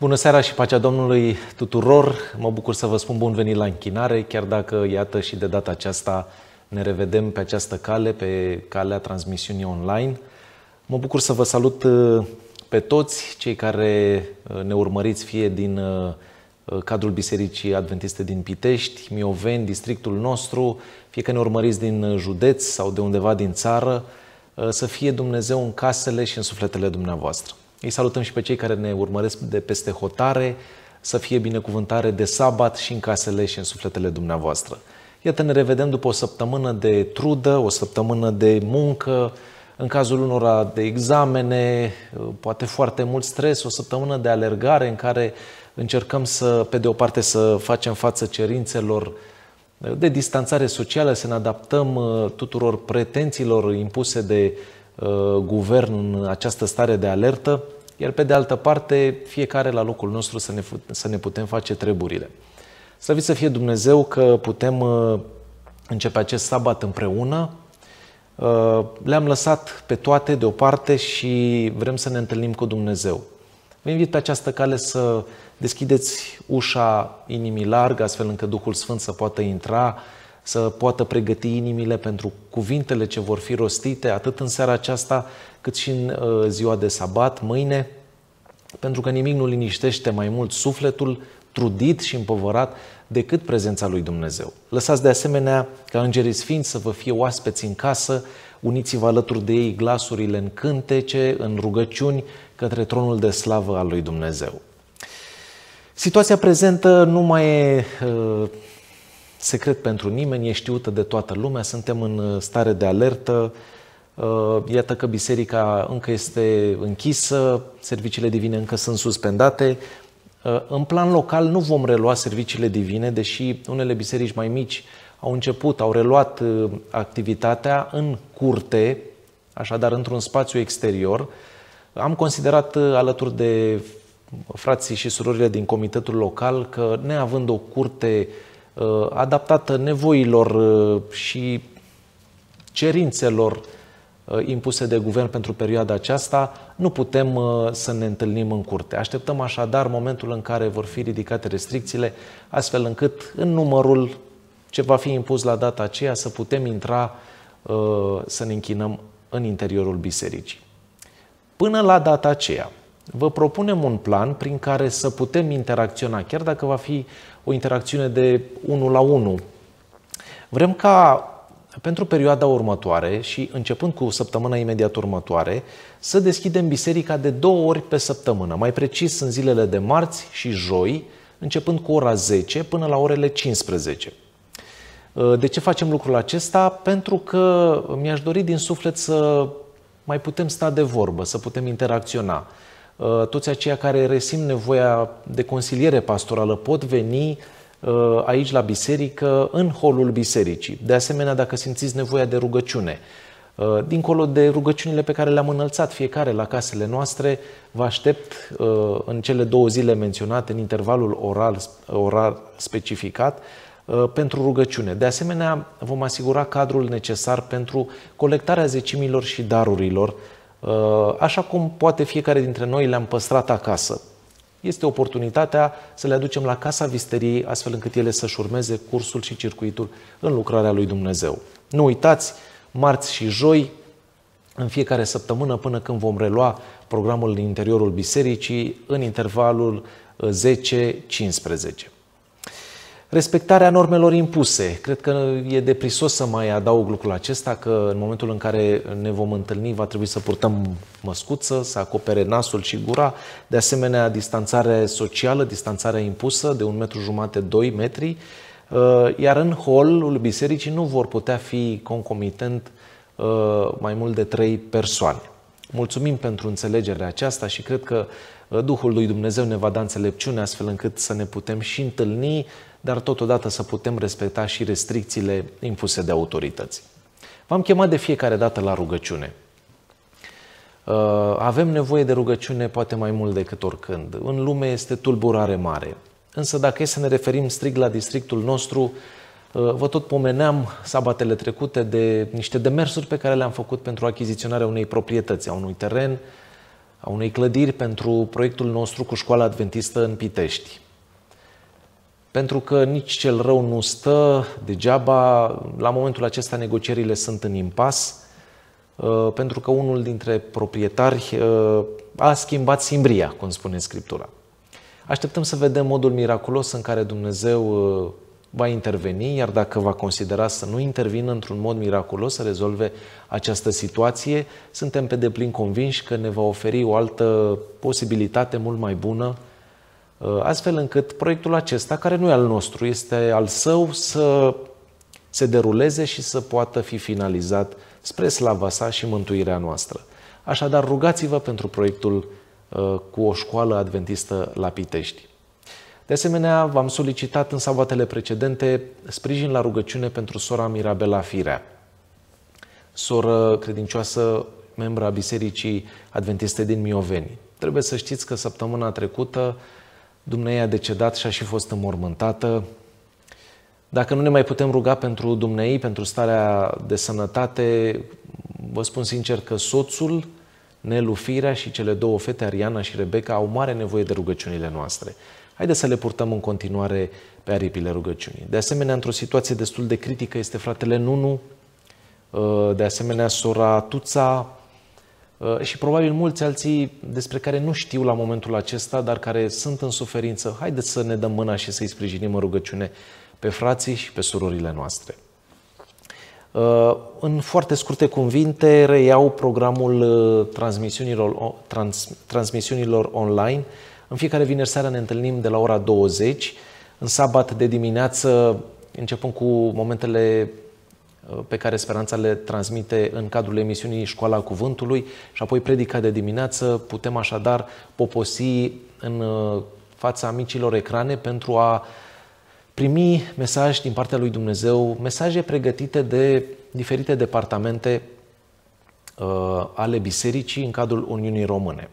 Bună seara și pacea Domnului tuturor! Mă bucur să vă spun bun venit la închinare, chiar dacă, iată, și de data aceasta ne revedem pe această cale, pe calea transmisiunii online. Mă bucur să vă salut uh, pe toți cei care uh, ne urmăriți fie din uh, cadrul Bisericii Adventiste din Pitești, Mioveni, districtul nostru, fie că ne urmăriți din județ sau de undeva din țară, să fie Dumnezeu în casele și în sufletele dumneavoastră. Îi salutăm și pe cei care ne urmăresc de peste hotare, să fie binecuvântare de sabat și în casele și în sufletele dumneavoastră. Iată, ne revedem după o săptămână de trudă, o săptămână de muncă, în cazul unora de examene, poate foarte mult stres, o săptămână de alergare în care încercăm să, pe de o parte, să facem față cerințelor de distanțare socială, să ne adaptăm uh, tuturor pretențiilor impuse de Uh, guvern în această stare de alertă, iar pe de altă parte, fiecare la locul nostru să ne, să ne putem face treburile. Să vi să fie Dumnezeu că putem uh, începe acest sabat împreună. Uh, le-am lăsat pe toate deoparte și vrem să ne întâlnim cu Dumnezeu. Vă invit pe această cale să deschideți ușa inimii larg, astfel încât Duhul Sfânt să poată intra să poată pregăti inimile pentru cuvintele ce vor fi rostite atât în seara aceasta cât și în uh, ziua de sabat, mâine, pentru că nimic nu liniștește mai mult sufletul trudit și împovărat decât prezența lui Dumnezeu. Lăsați de asemenea ca îngerii sfinți să vă fie oaspeți în casă, uniți-vă alături de ei glasurile în cântece, în rugăciuni către tronul de slavă al lui Dumnezeu. Situația prezentă nu mai e uh, secret pentru nimeni, e știută de toată lumea, suntem în uh, stare de alertă, uh, iată că biserica încă este închisă, serviciile divine încă sunt suspendate. Uh, în plan local nu vom relua serviciile divine, deși unele biserici mai mici au început, au reluat activitatea în curte, așadar într-un spațiu exterior. Am considerat alături de frații și surorile din comitetul local că neavând o curte uh, Uh, adaptată nevoilor uh, și cerințelor uh, impuse de guvern pentru perioada aceasta, nu putem să ne întâlnim în curte. Așteptăm așadar momentul în care vor fi ridicate restricțiile, astfel încât în numărul ce va fi impus la data aceea să putem intra să ne închinăm în interiorul bisericii. Până la data aceea, vă propunem un plan prin care să putem interacționa, chiar dacă va fi o interacțiune de 1 la 1. Vrem ca pentru perioada următoare și începând cu săptămâna imediat următoare, să deschidem biserica de două ori pe săptămână, mai precis în zilele de marți și joi, începând cu ora 10 până la orele 15. Uh, de ce facem lucrul acesta? Pentru că mi-aș dori din suflet să mai putem sta de vorbă, să putem interacționa. Uh, toți aceia care resim nevoia de consiliere pastorală pot veni uh, aici la biserică, în holul bisericii. De asemenea, dacă simțiți nevoia de rugăciune, uh, dincolo de rugăciunile pe care le-am înălțat fiecare la casele noastre, vă aștept în cele două zile menționate, în intervalul oral, oral specificat, pentru rugăciune. De asemenea, vom asigura cadrul necesar pentru colectarea zecimilor și darurilor Uh, așa cum poate fiecare dintre noi le-am păstrat acasă. Este oportunitatea să le aducem la casa visteriei, astfel încât ele să-și urmeze cursul și circuitul în lucrarea lui Dumnezeu. Nu uitați, marți și joi, în fiecare săptămână, până când vom relua programul din interiorul bisericii, în intervalul 10-15. Uh, Respectarea normelor impuse. Cred că e deprisos să mai adaug lucrul acesta, că în momentul în care ne vom întâlni va trebui să purtăm măscuță, să acopere nasul și gura. De asemenea, distanțare socială, distanțarea impusă de un metru jumate, 2 metri. Uh, iar în holul bisericii nu vor putea fi concomitent uh, mai mult de trei persoane. Mulțumim pentru înțelegerea aceasta și cred că uh, Duhul lui Dumnezeu ne va da înțelepciune astfel încât să ne putem și întâlni, dar totodată să putem respecta și restricțiile impuse de autorități. V-am chemat de fiecare dată la rugăciune. Uh, avem nevoie de rugăciune poate mai mult decât oricând. În lume este tulburare mare. Însă dacă e să ne referim strict la districtul nostru, uh, Vă tot pomeneam sabatele trecute de niște demersuri pe care le-am făcut pentru achiziționarea unei proprietăți, a unui teren, a unei clădiri pentru proiectul nostru cu școala adventistă în Pitești pentru că nici cel rău nu stă degeaba. La momentul acesta negocierile sunt în impas, uh, pentru că unul dintre proprietari uh, a schimbat simbria, cum spune Scriptura. Așteptăm să vedem modul miraculos în care Dumnezeu uh, va interveni, iar dacă va considera să nu intervină într-un mod miraculos să rezolve această situație, suntem pe deplin convinși că ne va oferi o altă posibilitate mult mai bună Uh, astfel încât proiectul acesta, care nu e al nostru, este al său, să se deruleze și să poată fi finalizat spre slava sa și mântuirea noastră. Așadar, rugați-vă pentru proiectul uh, cu o școală adventistă la Pitești. De asemenea, v-am solicitat în sabatele precedente sprijin la rugăciune pentru sora Mirabela Firea, soră credincioasă membra a Bisericii Adventiste din Mioveni. Trebuie să știți că săptămâna trecută Dumnezeu a decedat și a și fost înmormântată. Dacă nu ne mai putem ruga pentru Dumnezeu, pentru starea de sănătate, vă spun sincer că soțul, Nelu Firea și cele două fete, Ariana și Rebecca, au mare nevoie de rugăciunile noastre. Haideți să le purtăm în continuare pe aripile rugăciunii. De asemenea, într-o situație destul de critică este fratele Nunu, ă, de asemenea sora Tuța, Uh, și probabil mulți alții despre care nu știu la momentul acesta, dar care sunt în suferință, haideți să ne dăm mâna și să-i sprijinim în rugăciune pe frații și pe surorile noastre. Uh, în foarte scurte cuvinte reiau programul uh, transmisiunilor, trans, transmisiunilor online. În fiecare vineri seara ne întâlnim de la ora 20, în sabat de dimineață, începând cu momentele Uh, pe care Speranța le transmite în cadrul emisiunii Școala Cuvântului și apoi predica de dimineață. Putem așadar poposi în uh, fața micilor ecrane pentru a primi mesaj din partea lui Dumnezeu, mesaje pregătite de diferite departamente uh, ale bisericii în cadrul Uniunii Române.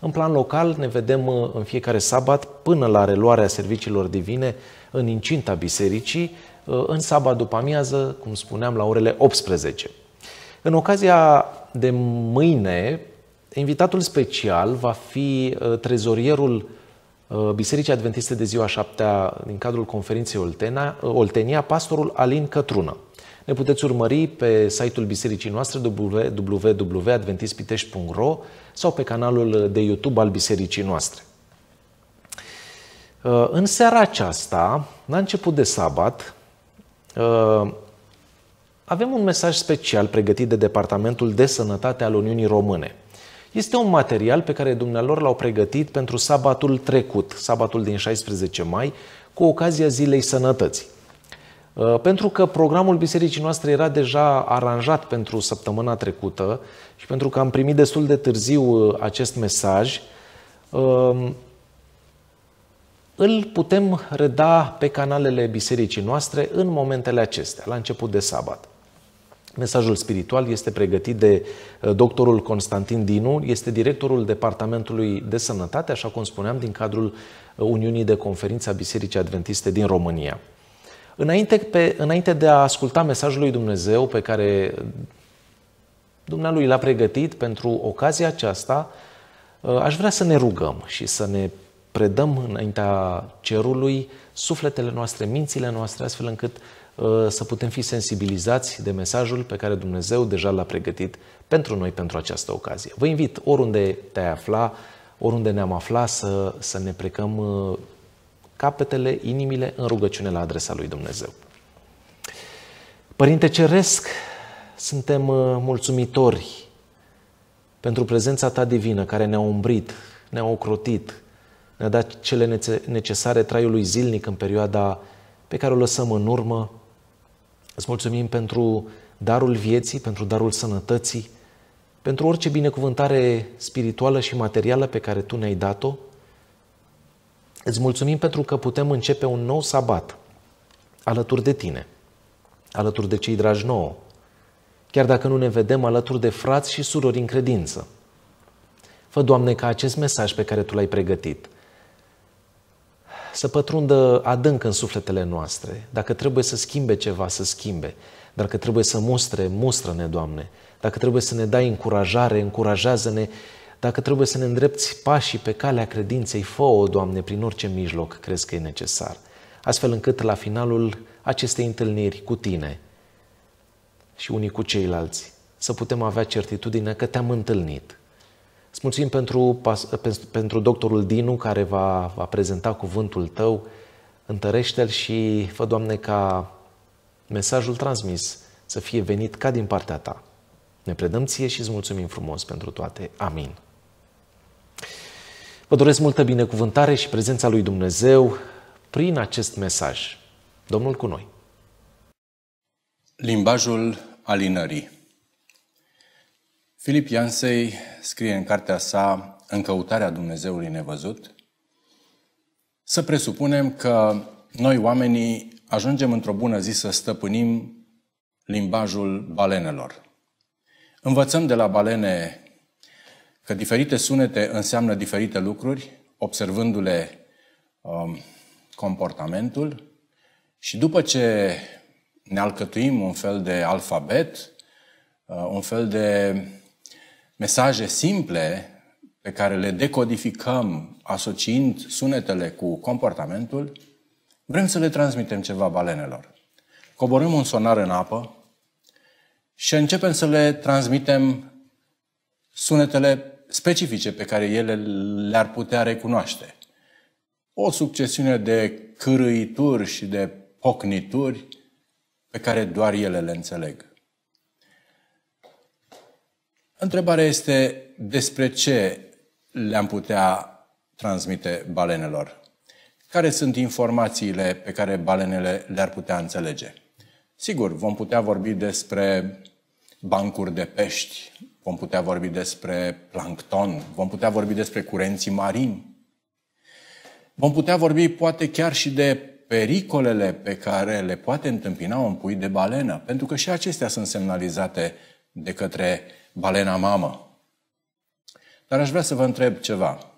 În plan local ne vedem în fiecare sabat până la reluarea serviciilor divine în incinta bisericii, Uh, în sabat după amiază, cum spuneam, la orele 18. În ocazia de mâine, invitatul special va fi uh, trezorierul uh, Bisericii Adventiste de ziua 7 din cadrul conferinței Oltena, Oltenia, pastorul Alin Cătrună. Ne puteți urmări pe site-ul bisericii noastre www.adventistpitești.ro sau pe canalul de YouTube al bisericii noastre. În seara aceasta, la început de sabat, Uh, avem un mesaj special pregătit de Departamentul de Sănătate al Uniunii Române. Este un material pe care dumnealor l-au pregătit pentru sabatul trecut, sabatul din 16 mai, cu ocazia Zilei Sănătății. Uh, pentru că programul bisericii noastre era deja aranjat pentru săptămâna trecută și pentru că am primit destul de târziu uh, acest mesaj, îl putem reda pe canalele bisericii noastre în momentele acestea, la început de sabat. Mesajul spiritual este pregătit de uh, doctorul Constantin Dinu, este directorul Departamentului de Sănătate, așa cum spuneam, din cadrul uh, Uniunii de Conferință a Bisericii Adventiste din România. Înainte, pe, înainte de a asculta mesajul lui Dumnezeu pe care uh, Dumnealui l-a pregătit pentru ocazia aceasta, aș vrea să ne rugăm și să ne predăm înaintea cerului sufletele noastre, mințile noastre, astfel încât uh, să putem fi sensibilizați de mesajul pe care Dumnezeu deja l-a pregătit pentru noi pentru această ocazie. Vă invit oriunde te-ai afla, oriunde ne-am afla, să, să ne plecăm uh, capetele, inimile în rugăciune la adresa lui Dumnezeu. Părinte Ceresc, suntem uh, mulțumitori pentru prezența ta divină care ne-a umbrit, ne-a ocrotit, ne-a dat cele necesare traiului zilnic în perioada pe care o lăsăm în urmă. Îți mulțumim pentru darul vieții, pentru darul sănătății, pentru orice binecuvântare spirituală și materială pe care Tu ne-ai dat-o. Îți mulțumim pentru că putem începe un nou sabat alături de Tine, alături de cei dragi nouă, chiar dacă nu ne vedem alături de frați și surori în credință. Fă, Doamne, ca acest mesaj pe care Tu l-ai pregătit – să pătrundă adânc în sufletele noastre. Dacă trebuie să schimbe ceva, să schimbe. Dacă trebuie să mustre, mustră-ne, Doamne. Dacă trebuie să ne dai încurajare, încurajează-ne. Dacă trebuie să ne îndrepți pașii pe calea credinței, fă-o, Doamne, prin orice mijloc crezi că e necesar. Astfel încât la finalul acestei întâlniri cu Tine și unii cu ceilalți să putem avea certitudine că Te-am întâlnit Îți mulțumim pentru, pentru doctorul Dinu care va, va prezenta cuvântul tău. Întărește-l și fă, Doamne, ca mesajul transmis să fie venit ca din partea ta. Ne predăm ție și îți mulțumim frumos pentru toate. Amin. Vă doresc multă binecuvântare și prezența lui Dumnezeu prin acest mesaj. Domnul cu noi. Limbajul alinării Filip Iansei scrie în cartea sa În căutarea Dumnezeului nevăzut, să presupunem că noi oamenii ajungem într-o bună zi să stăpânim limbajul balenelor. Învățăm de la balene că diferite sunete înseamnă diferite lucruri, observându-le um, comportamentul și după ce ne alcătuim un fel de alfabet, uh, un fel de mesaje simple pe care le decodificăm asociind sunetele cu comportamentul, vrem să le transmitem ceva balenelor. Coborâm un sonar în apă și începem să le transmitem sunetele specifice pe care ele le-ar putea recunoaște. O succesiune de cârâituri și de pocnituri pe care doar ele le înțeleg. Întrebarea este despre ce le-am putea transmite balenelor. Care sunt informațiile pe care balenele le-ar putea înțelege? Sigur, vom putea vorbi despre bancuri de pești, vom putea vorbi despre plancton, vom putea vorbi despre curenții marini, vom putea vorbi poate chiar și de pericolele pe care le poate întâmpina un pui de balenă, pentru că și acestea sunt semnalizate de către balena mamă. Dar aș vrea să vă întreb ceva.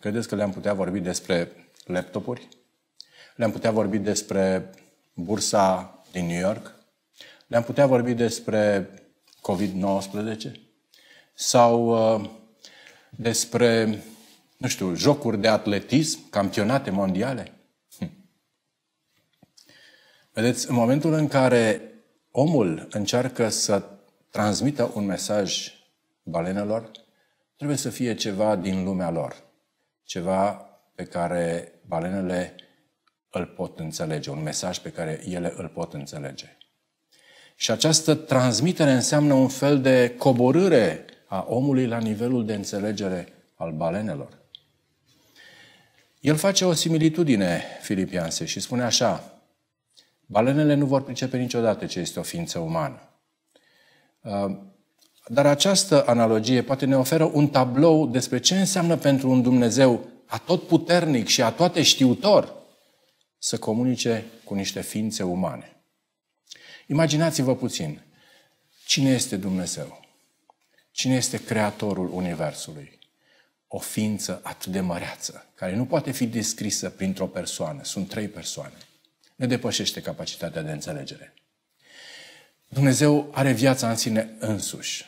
Credeți că le-am putea vorbi despre laptopuri? Le-am putea vorbi despre bursa din New York? Le-am putea vorbi despre COVID-19? Sau uh, despre, nu știu, jocuri de atletism, campionate mondiale? Hm. Vedeți, în momentul în care omul încearcă să transmită un mesaj balenelor, trebuie să fie ceva din lumea lor. Ceva pe care balenele îl pot înțelege, un mesaj pe care ele îl pot înțelege. Și această transmitere înseamnă un fel de coborâre a omului la nivelul de înțelegere al balenelor. El face o similitudine filipianse și spune așa, balenele nu vor pricepe niciodată ce este o ființă umană. Um, dar această analogie poate ne oferă un tablou despre ce înseamnă pentru un Dumnezeu tot puternic și atoate știutor să comunice cu niște ființe umane. Imaginați-vă puțin cine este Dumnezeu. Cine este creatorul Universului? O ființă atât de măreață, care nu poate fi descrisă printr-o persoană. Sunt trei persoane. Ne depășește capacitatea de înțelegere. Dumnezeu are viața în sine însuși.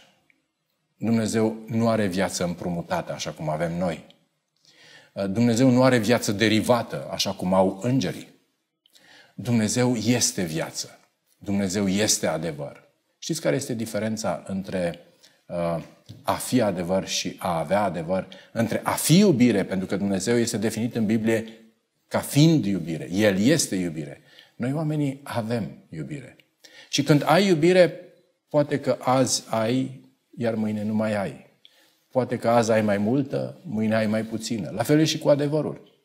Dumnezeu nu are viață împrumutată, așa cum avem noi. Dumnezeu nu are viață derivată, așa cum au îngerii. Dumnezeu este viață. Dumnezeu este adevăr. Știți care este diferența între uh, a fi adevăr și a avea adevăr, între a fi iubire, pentru că Dumnezeu este definit în Biblie ca fiind iubire. El este iubire. Noi oamenii avem iubire. Și când ai iubire, poate că azi ai, iar mâine nu mai ai. Poate că azi ai mai multă, mâine ai mai puțină. La fel e și cu adevărul.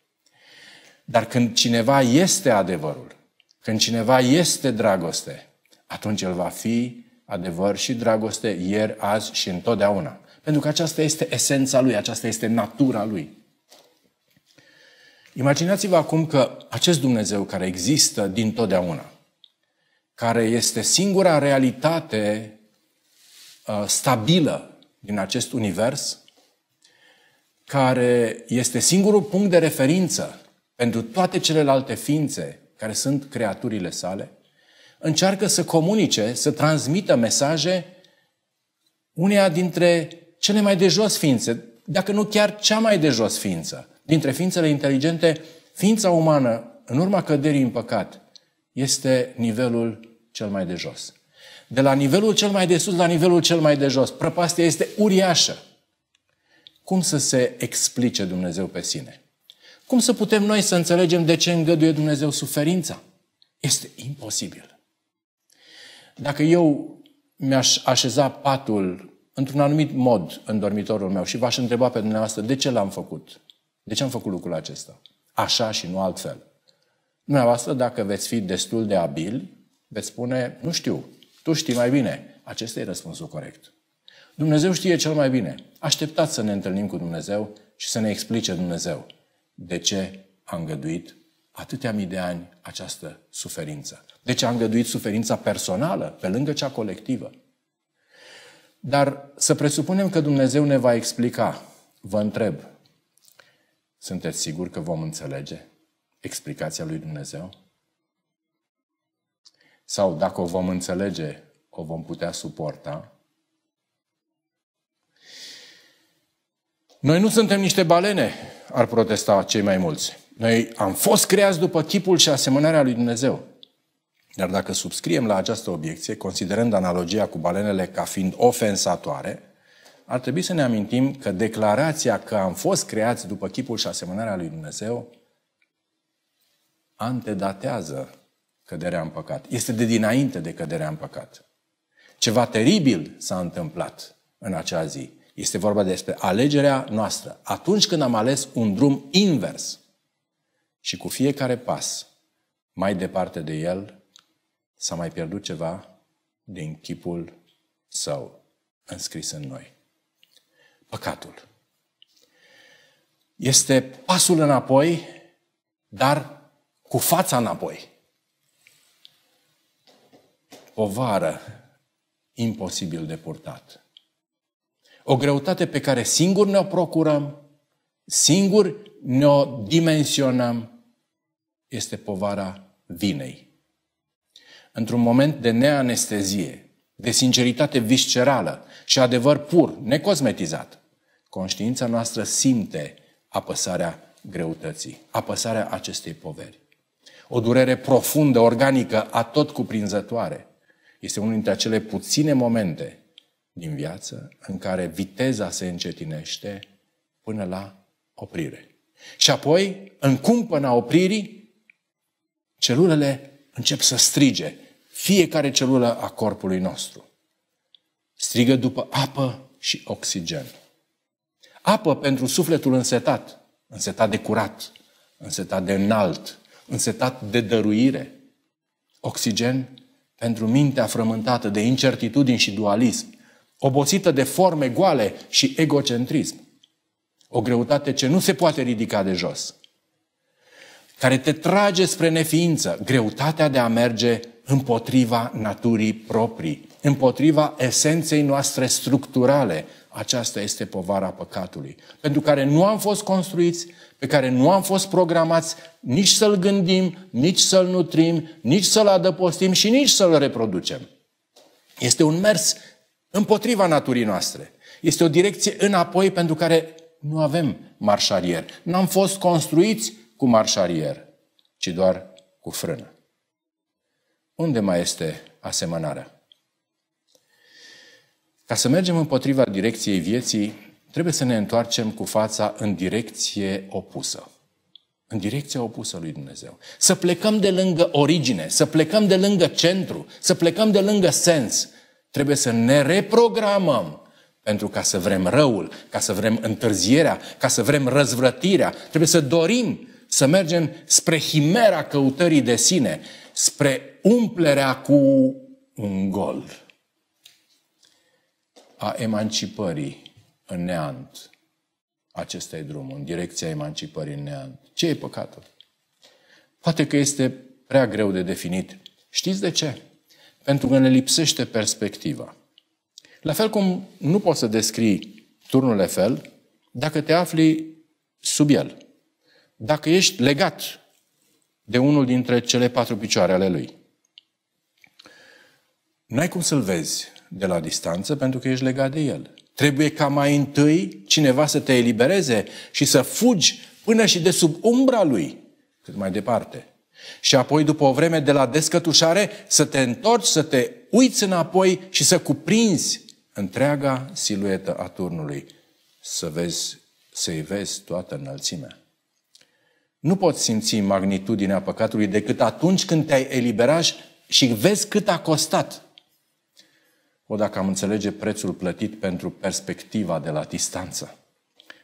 Dar când cineva este adevărul, când cineva este dragoste, atunci el va fi adevăr și dragoste ieri, azi și întotdeauna. Pentru că aceasta este esența lui, aceasta este natura lui. Imaginați-vă acum că acest Dumnezeu care există din totdeauna, care este singura realitate uh, stabilă din acest univers, care este singurul punct de referință pentru toate celelalte ființe care sunt creaturile sale, încearcă să comunice, să transmită mesaje uneia dintre cele mai de jos ființe, dacă nu chiar cea mai de jos ființă. Dintre ființele inteligente, ființa umană, în urma căderii în păcat, este nivelul cel mai de jos. De la nivelul cel mai de sus la nivelul cel mai de jos. Prăpastia este uriașă. Cum să se explice Dumnezeu pe sine? Cum să putem noi să înțelegem de ce îngăduie Dumnezeu suferința? Este imposibil. Dacă eu mi-aș așeza patul într-un anumit mod în dormitorul meu și v-aș întreba pe dumneavoastră de ce l-am făcut, de ce am făcut lucrul acesta, așa și nu altfel. Dumneavoastră, dacă veți fi destul de abili, veți spune, nu știu, tu știi mai bine. Acesta e răspunsul corect. Dumnezeu știe cel mai bine. Așteptați să ne întâlnim cu Dumnezeu și să ne explice Dumnezeu de ce a îngăduit atâtea mii de ani această suferință. De ce a îngăduit suferința personală pe lângă cea colectivă. Dar să presupunem că Dumnezeu ne va explica. Vă întreb, sunteți siguri că vom înțelege explicația lui Dumnezeu? sau dacă o vom înțelege, o vom putea suporta. Noi nu suntem niște balene, ar protesta cei mai mulți. Noi am fost creați după chipul și asemănarea lui Dumnezeu. Dar dacă subscriem la această obiecție, considerând analogia cu balenele ca fiind ofensatoare, ar trebui să ne amintim că declarația că am fost creați după chipul și asemănarea lui Dumnezeu antedatează căderea în păcat. Este de dinainte de căderea în păcat. Ceva teribil s-a întâmplat în acea zi. Este vorba despre alegerea noastră. Atunci când am ales un drum invers și cu fiecare pas mai departe de el, s-a mai pierdut ceva din chipul său înscris în noi. Păcatul. Este pasul înapoi, dar cu fața înapoi o vară imposibil de purtat. O greutate pe care singur ne-o procurăm, singur ne-o dimensionăm, este povara vinei. Într-un moment de neanestezie, de sinceritate viscerală și adevăr pur, necosmetizat, conștiința noastră simte apăsarea greutății, apăsarea acestei poveri. O durere profundă, organică, atot cuprinzătoare – este unul dintre acele puține momente din viață în care viteza se încetinește până la oprire. Și apoi, în cumpăna opririi, celulele încep să strige. Fiecare celulă a corpului nostru strigă după apă și oxigen. Apă pentru sufletul însetat, însetat de curat, însetat de înalt, însetat de dăruire. Oxigen pentru mintea frământată de incertitudini și dualism, obosită de forme goale și egocentrism. O greutate ce nu se poate ridica de jos, care te trage spre neființă, greutatea de a merge împotriva naturii proprii, împotriva esenței noastre structurale, aceasta este povara păcatului, pentru care nu am fost construiți, pe care nu am fost programați nici să-l gândim, nici să-l nutrim, nici să-l adăpostim și nici să-l reproducem. Este un mers împotriva naturii noastre. Este o direcție înapoi pentru care nu avem marșarier. Nu am fost construiți cu marșarier, ci doar cu frână. Unde mai este asemănarea? Ca să mergem împotriva direcției vieții, trebuie să ne întoarcem cu fața în direcție opusă. În direcția opusă lui Dumnezeu. Să plecăm de lângă origine, să plecăm de lângă centru, să plecăm de lângă sens. Trebuie să ne reprogramăm pentru ca să vrem răul, ca să vrem întârzierea, ca să vrem răzvrătirea. Trebuie să dorim să mergem spre himera căutării de sine, spre umplerea cu un gol a emancipării în neant. Acesta e drumul, în direcția emancipării în neant. Ce e păcatul? Poate că este prea greu de definit. Știți de ce? Pentru că ne lipsește perspectiva. La fel cum nu poți să descrii turnul Eiffel dacă te afli sub el. Dacă ești legat de unul dintre cele patru picioare ale lui. N-ai cum să-l vezi, de la distanță pentru că ești legat de el. Trebuie ca mai întâi cineva să te elibereze și să fugi până și de sub umbra lui, cât mai departe. Și apoi, după o vreme de la descătușare, să te întorci, să te uiți înapoi și să cuprinzi întreaga siluetă a turnului, să vezi, să-i vezi toată înălțimea. Nu poți simți magnitudinea păcatului decât atunci când te-ai eliberat și vezi cât a costat o, dacă am înțelege prețul plătit pentru perspectiva de la distanță.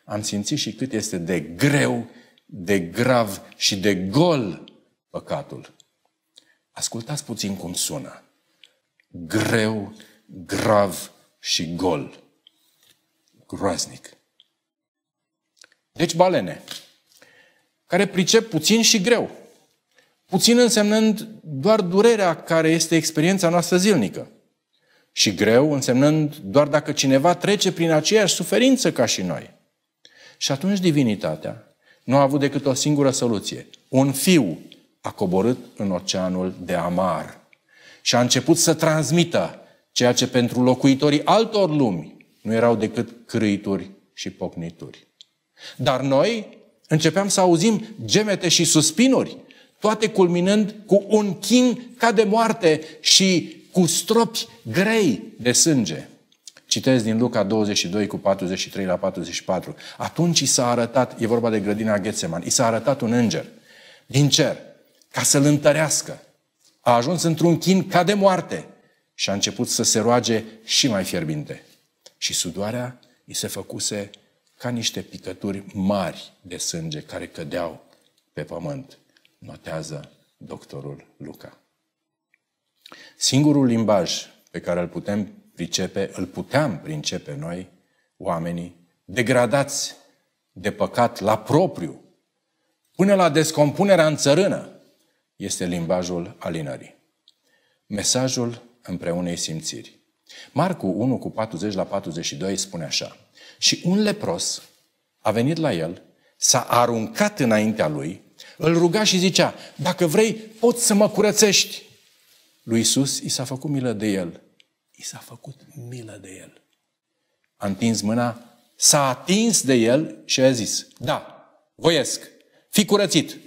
Am simțit și cât este de greu, de grav și de gol păcatul. Ascultați puțin cum sună. Greu, grav și gol. Groaznic. Deci balene, care pricep puțin și greu. Puțin însemnând doar durerea care este experiența noastră zilnică. Și greu însemnând doar dacă cineva trece prin aceeași suferință ca și noi. Și atunci divinitatea nu a avut decât o singură soluție. Un fiu a coborât în oceanul de amar și a început să transmită ceea ce pentru locuitorii altor lumi nu erau decât crâituri și pocnituri. Dar noi începeam să auzim gemete și suspinuri, toate culminând cu un chin ca de moarte și cu stropi grei de sânge. Citez din Luca 22 cu 43 la 44. Atunci i s-a arătat, e vorba de grădina Ghețeman, i s-a arătat un înger din cer ca să-l întărească. A ajuns într-un chin ca de moarte și a început să se roage și mai fierbinte. Și sudoarea i se făcuse ca niște picături mari de sânge care cădeau pe pământ. Notează doctorul Luca. Singurul limbaj pe care îl putem pricepe, îl puteam pricepe noi, oamenii, degradați de păcat la propriu, până la descompunerea în țărână, este limbajul alinării. Mesajul împreunei simțiri. Marcu 1 cu 40 la 42 spune așa. Și un lepros a venit la el, s-a aruncat înaintea lui, îl ruga și zicea, dacă vrei, poți să mă curățești. Lui Isus i s-a făcut milă de el. I s-a făcut milă de el. A întins mâna, s-a atins de el și a zis, da, voiesc, fi curățit.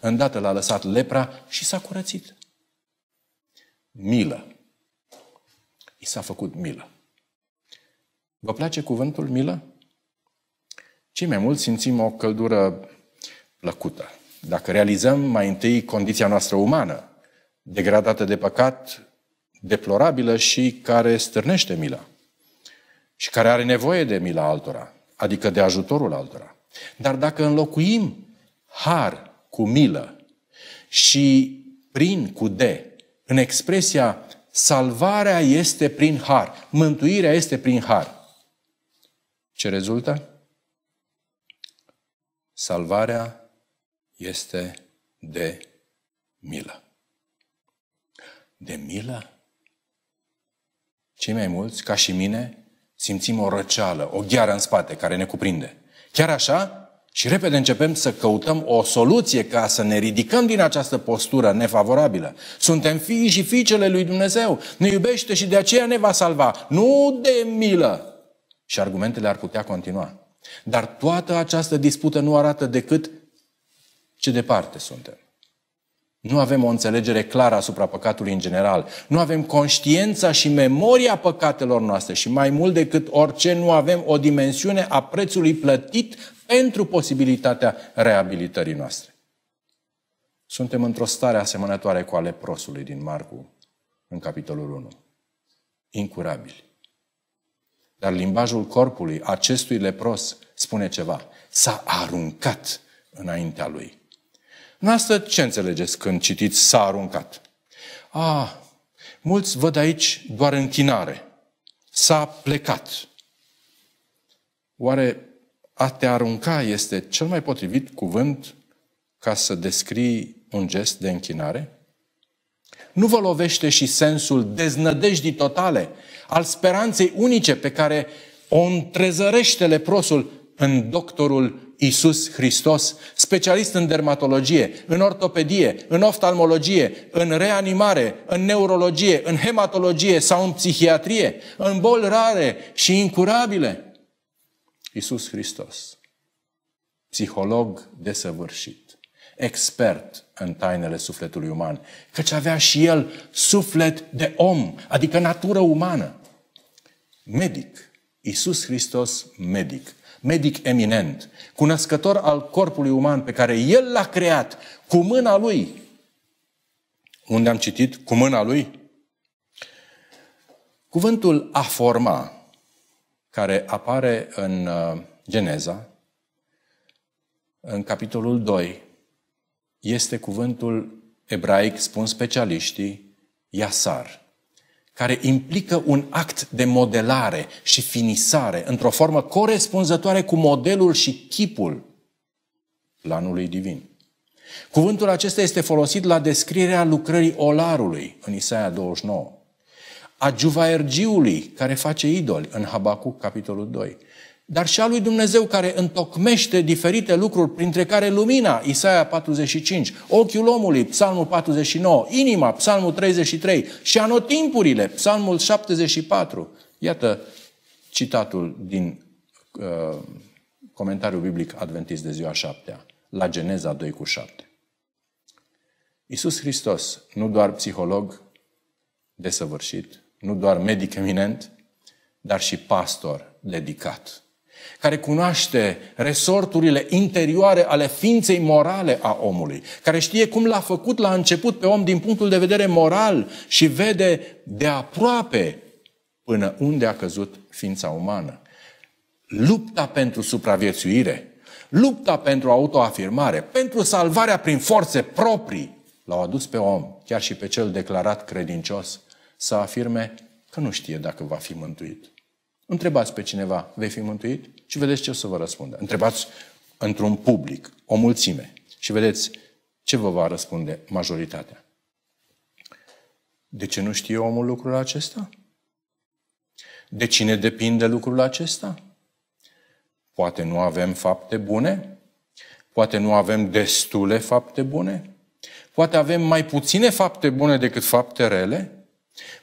Îndată l-a lăsat lepra și s-a curățit. Milă. I s-a făcut milă. Vă place cuvântul milă? Cei mai mulți simțim o căldură plăcută. Dacă realizăm mai întâi condiția noastră umană, degradată de păcat, deplorabilă și care stârnește mila și care are nevoie de mila altora, adică de ajutorul altora. Dar dacă înlocuim har cu milă și prin cu de, în expresia salvarea este prin har, mântuirea este prin har, ce rezultă? Salvarea este de milă de milă? Cei mai mulți, ca și mine, simțim o răceală, o gheară în spate care ne cuprinde. Chiar așa, și repede începem să căutăm o soluție ca să ne ridicăm din această postură nefavorabilă. Suntem fii și fiicele lui Dumnezeu. Ne iubește și de aceea ne va salva. Nu de milă. Și argumentele ar putea continua. Dar toată această dispută nu arată decât ce departe suntem. Nu avem o înțelegere clară asupra păcatului în general. Nu avem conștiința și memoria păcatelor noastre și mai mult decât orice nu avem o dimensiune a prețului plătit pentru posibilitatea reabilitării noastre. Suntem într-o stare asemănătoare cu ale prosului din Marcu, în capitolul 1. Incurabili. Dar limbajul corpului acestui lepros spune ceva. S-a aruncat înaintea lui. Noastră ce înțelegeți când citiți s-a aruncat? A, ah, mulți văd aici doar închinare. S-a plecat. Oare a te arunca este cel mai potrivit cuvânt ca să descrii un gest de închinare? Nu vă lovește și sensul deznădejdii totale, al speranței unice pe care o întrezărește leprosul în doctorul Isus Hristos, specialist în dermatologie, în ortopedie, în oftalmologie, în reanimare, în neurologie, în hematologie sau în psihiatrie, în boli rare și incurabile. Isus Hristos, psiholog desăvârșit, expert în tainele sufletului uman, căci avea și el suflet de om, adică natură umană. Medic, Isus Hristos medic, medic eminent, cunoscător al corpului uman pe care El l-a creat cu mâna Lui. Unde am citit? Cu mâna Lui? Cuvântul a forma, care apare în uh, Geneza, în capitolul 2, este cuvântul ebraic, spun specialiștii, Iasar care implică un act de modelare și finisare într-o formă corespunzătoare cu modelul și chipul planului divin. Cuvântul acesta este folosit la descrierea lucrării olarului în Isaia 29, a juvaergiului care face idoli în Habacuc capitolul 2, dar și a lui Dumnezeu care întocmește diferite lucruri, printre care lumina, Isaia 45, ochiul omului, Psalmul 49, inima, Psalmul 33 și anotimpurile, Psalmul 74. Iată citatul din uh, comentariul biblic adventist de ziua 7 la Geneza 2 cu 7. Iisus Hristos, nu doar psiholog desăvârșit, nu doar medic eminent, dar și pastor dedicat care cunoaște resorturile interioare ale ființei morale a omului, care știe cum l-a făcut la început pe om din punctul de vedere moral și vede de aproape până unde a căzut ființa umană. Lupta pentru supraviețuire, lupta pentru autoafirmare, pentru salvarea prin forțe proprii, l-au adus pe om, chiar și pe cel declarat credincios, să afirme că nu știe dacă va fi mântuit. Întrebați pe cineva, vei fi mântuit? Și vedeți ce o să vă răspundă. Întrebați într-un public, o mulțime, și vedeți ce vă va răspunde majoritatea. De ce nu știe omul lucrul acesta? De cine depinde lucrul acesta? Poate nu avem fapte bune? Poate nu avem destule fapte bune? Poate avem mai puține fapte bune decât fapte rele?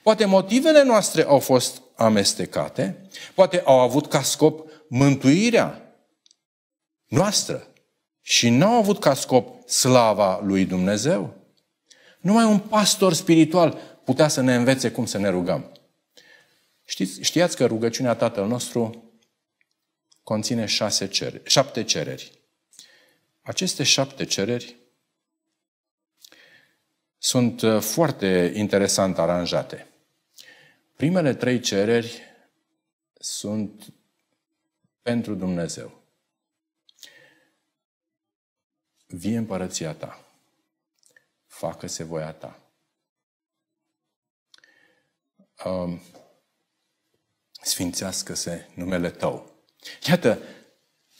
Poate motivele noastre au fost amestecate, poate au avut ca scop mântuirea noastră și n-au avut ca scop slava lui Dumnezeu. Numai un pastor spiritual putea să ne învețe cum să ne rugăm. Știți, știați că rugăciunea Tatăl nostru conține șase cereri, șapte cereri. Aceste șapte cereri sunt uh, foarte interesant aranjate. Primele trei cereri sunt pentru Dumnezeu. Vie împărăția ta. Facă-se voia ta. Um, sfințească-se numele tău. Iată,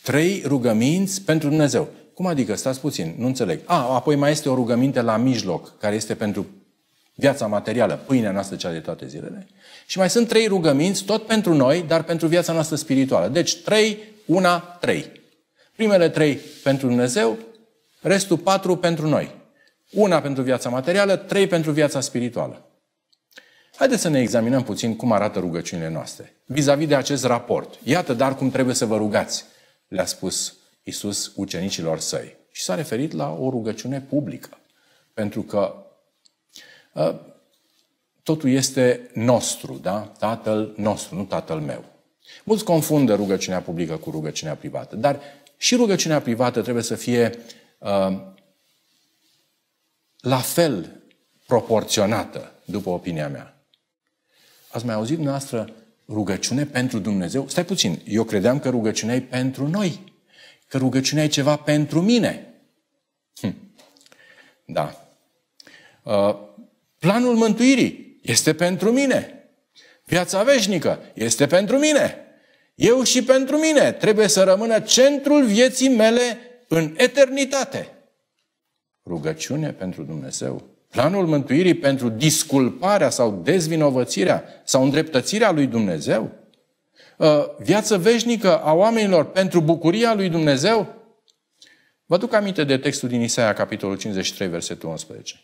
trei rugăminți pentru Dumnezeu. Cum adică? Stați puțin, nu înțeleg. A, apoi mai este o rugăminte la mijloc, care este pentru viața materială, pâinea noastră cea de toate zilele. Și mai sunt trei rugăminți, tot pentru noi, dar pentru viața noastră spirituală. Deci trei, una, trei. Primele trei pentru Dumnezeu, restul patru pentru noi. Una pentru viața materială, trei pentru viața spirituală. Haideți să ne examinăm puțin cum arată rugăciunile noastre. Vis-a-vis de acest raport. Iată dar cum trebuie să vă rugați, le-a spus Isus ucenicilor săi. Și s-a referit la o rugăciune publică. Pentru că ă, totul este nostru, da? Tatăl nostru, nu tatăl meu. Mulți confundă rugăciunea publică cu rugăciunea privată, dar și rugăciunea privată trebuie să fie uh, la fel proporționată, după opinia mea. Ați mai auzit dumneavoastră rugăciune pentru Dumnezeu? Stai puțin, eu credeam că rugăciunea e pentru noi că rugăciunea e ceva pentru mine. Hm. Da. Uh, planul mântuirii este pentru mine. Viața veșnică este pentru mine. Eu și pentru mine trebuie să rămână centrul vieții mele în eternitate. Rugăciune pentru Dumnezeu. Planul mântuirii pentru disculparea sau dezvinovățirea sau îndreptățirea lui Dumnezeu. Uh, viață veșnică a oamenilor pentru bucuria lui Dumnezeu? Vă duc aminte de textul din Isaia, capitolul 53, versetul 11.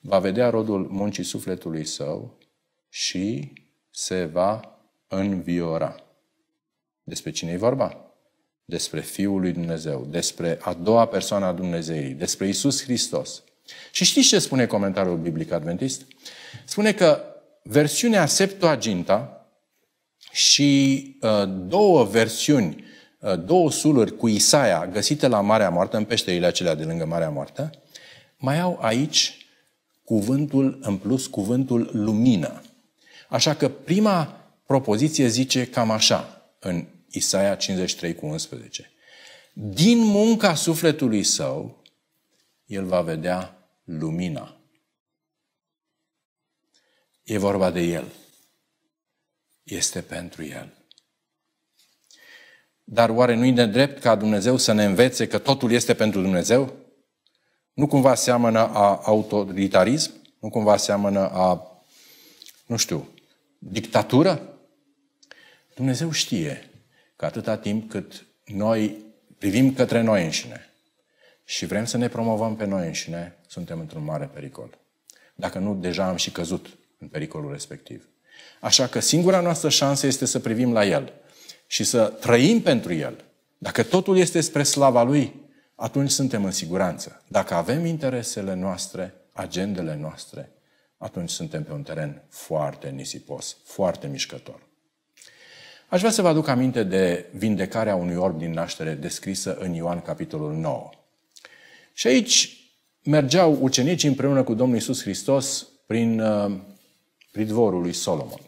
Va vedea rodul muncii sufletului său și se va înviora. Despre cine e vorba? Despre Fiul lui Dumnezeu, despre a doua persoană a Dumnezeirii, despre Isus Hristos. Și știți ce spune comentarul biblic adventist? Spune că versiunea Septuaginta, și uh, două versiuni, uh, două suluri cu Isaia găsite la Marea Moartă, în peșterile acelea de lângă Marea Moartă, mai au aici cuvântul, în plus, cuvântul lumină. Așa că prima propoziție zice cam așa, în Isaia 53 cu 11. Din munca sufletului său, el va vedea lumina. E vorba de el este pentru el. Dar oare nu-i nedrept ca Dumnezeu să ne învețe că totul este pentru Dumnezeu? Nu cumva seamănă a autoritarism? Nu cumva seamănă a, nu știu, dictatură? Dumnezeu știe că atâta timp cât noi privim către noi înșine și vrem să ne promovăm pe noi înșine, suntem într-un mare pericol. Dacă nu, deja am și căzut în pericolul respectiv. Așa că singura noastră șansă este să privim la El și să trăim pentru El. Dacă totul este spre slava Lui, atunci suntem în siguranță. Dacă avem interesele noastre, agendele noastre, atunci suntem pe un teren foarte nisipos, foarte mișcător. Aș vrea să vă aduc aminte de vindecarea unui orb din naștere descrisă în Ioan capitolul 9. Și aici mergeau ucenicii împreună cu Domnul Isus Hristos prin uh, pridvorul lui Solomon.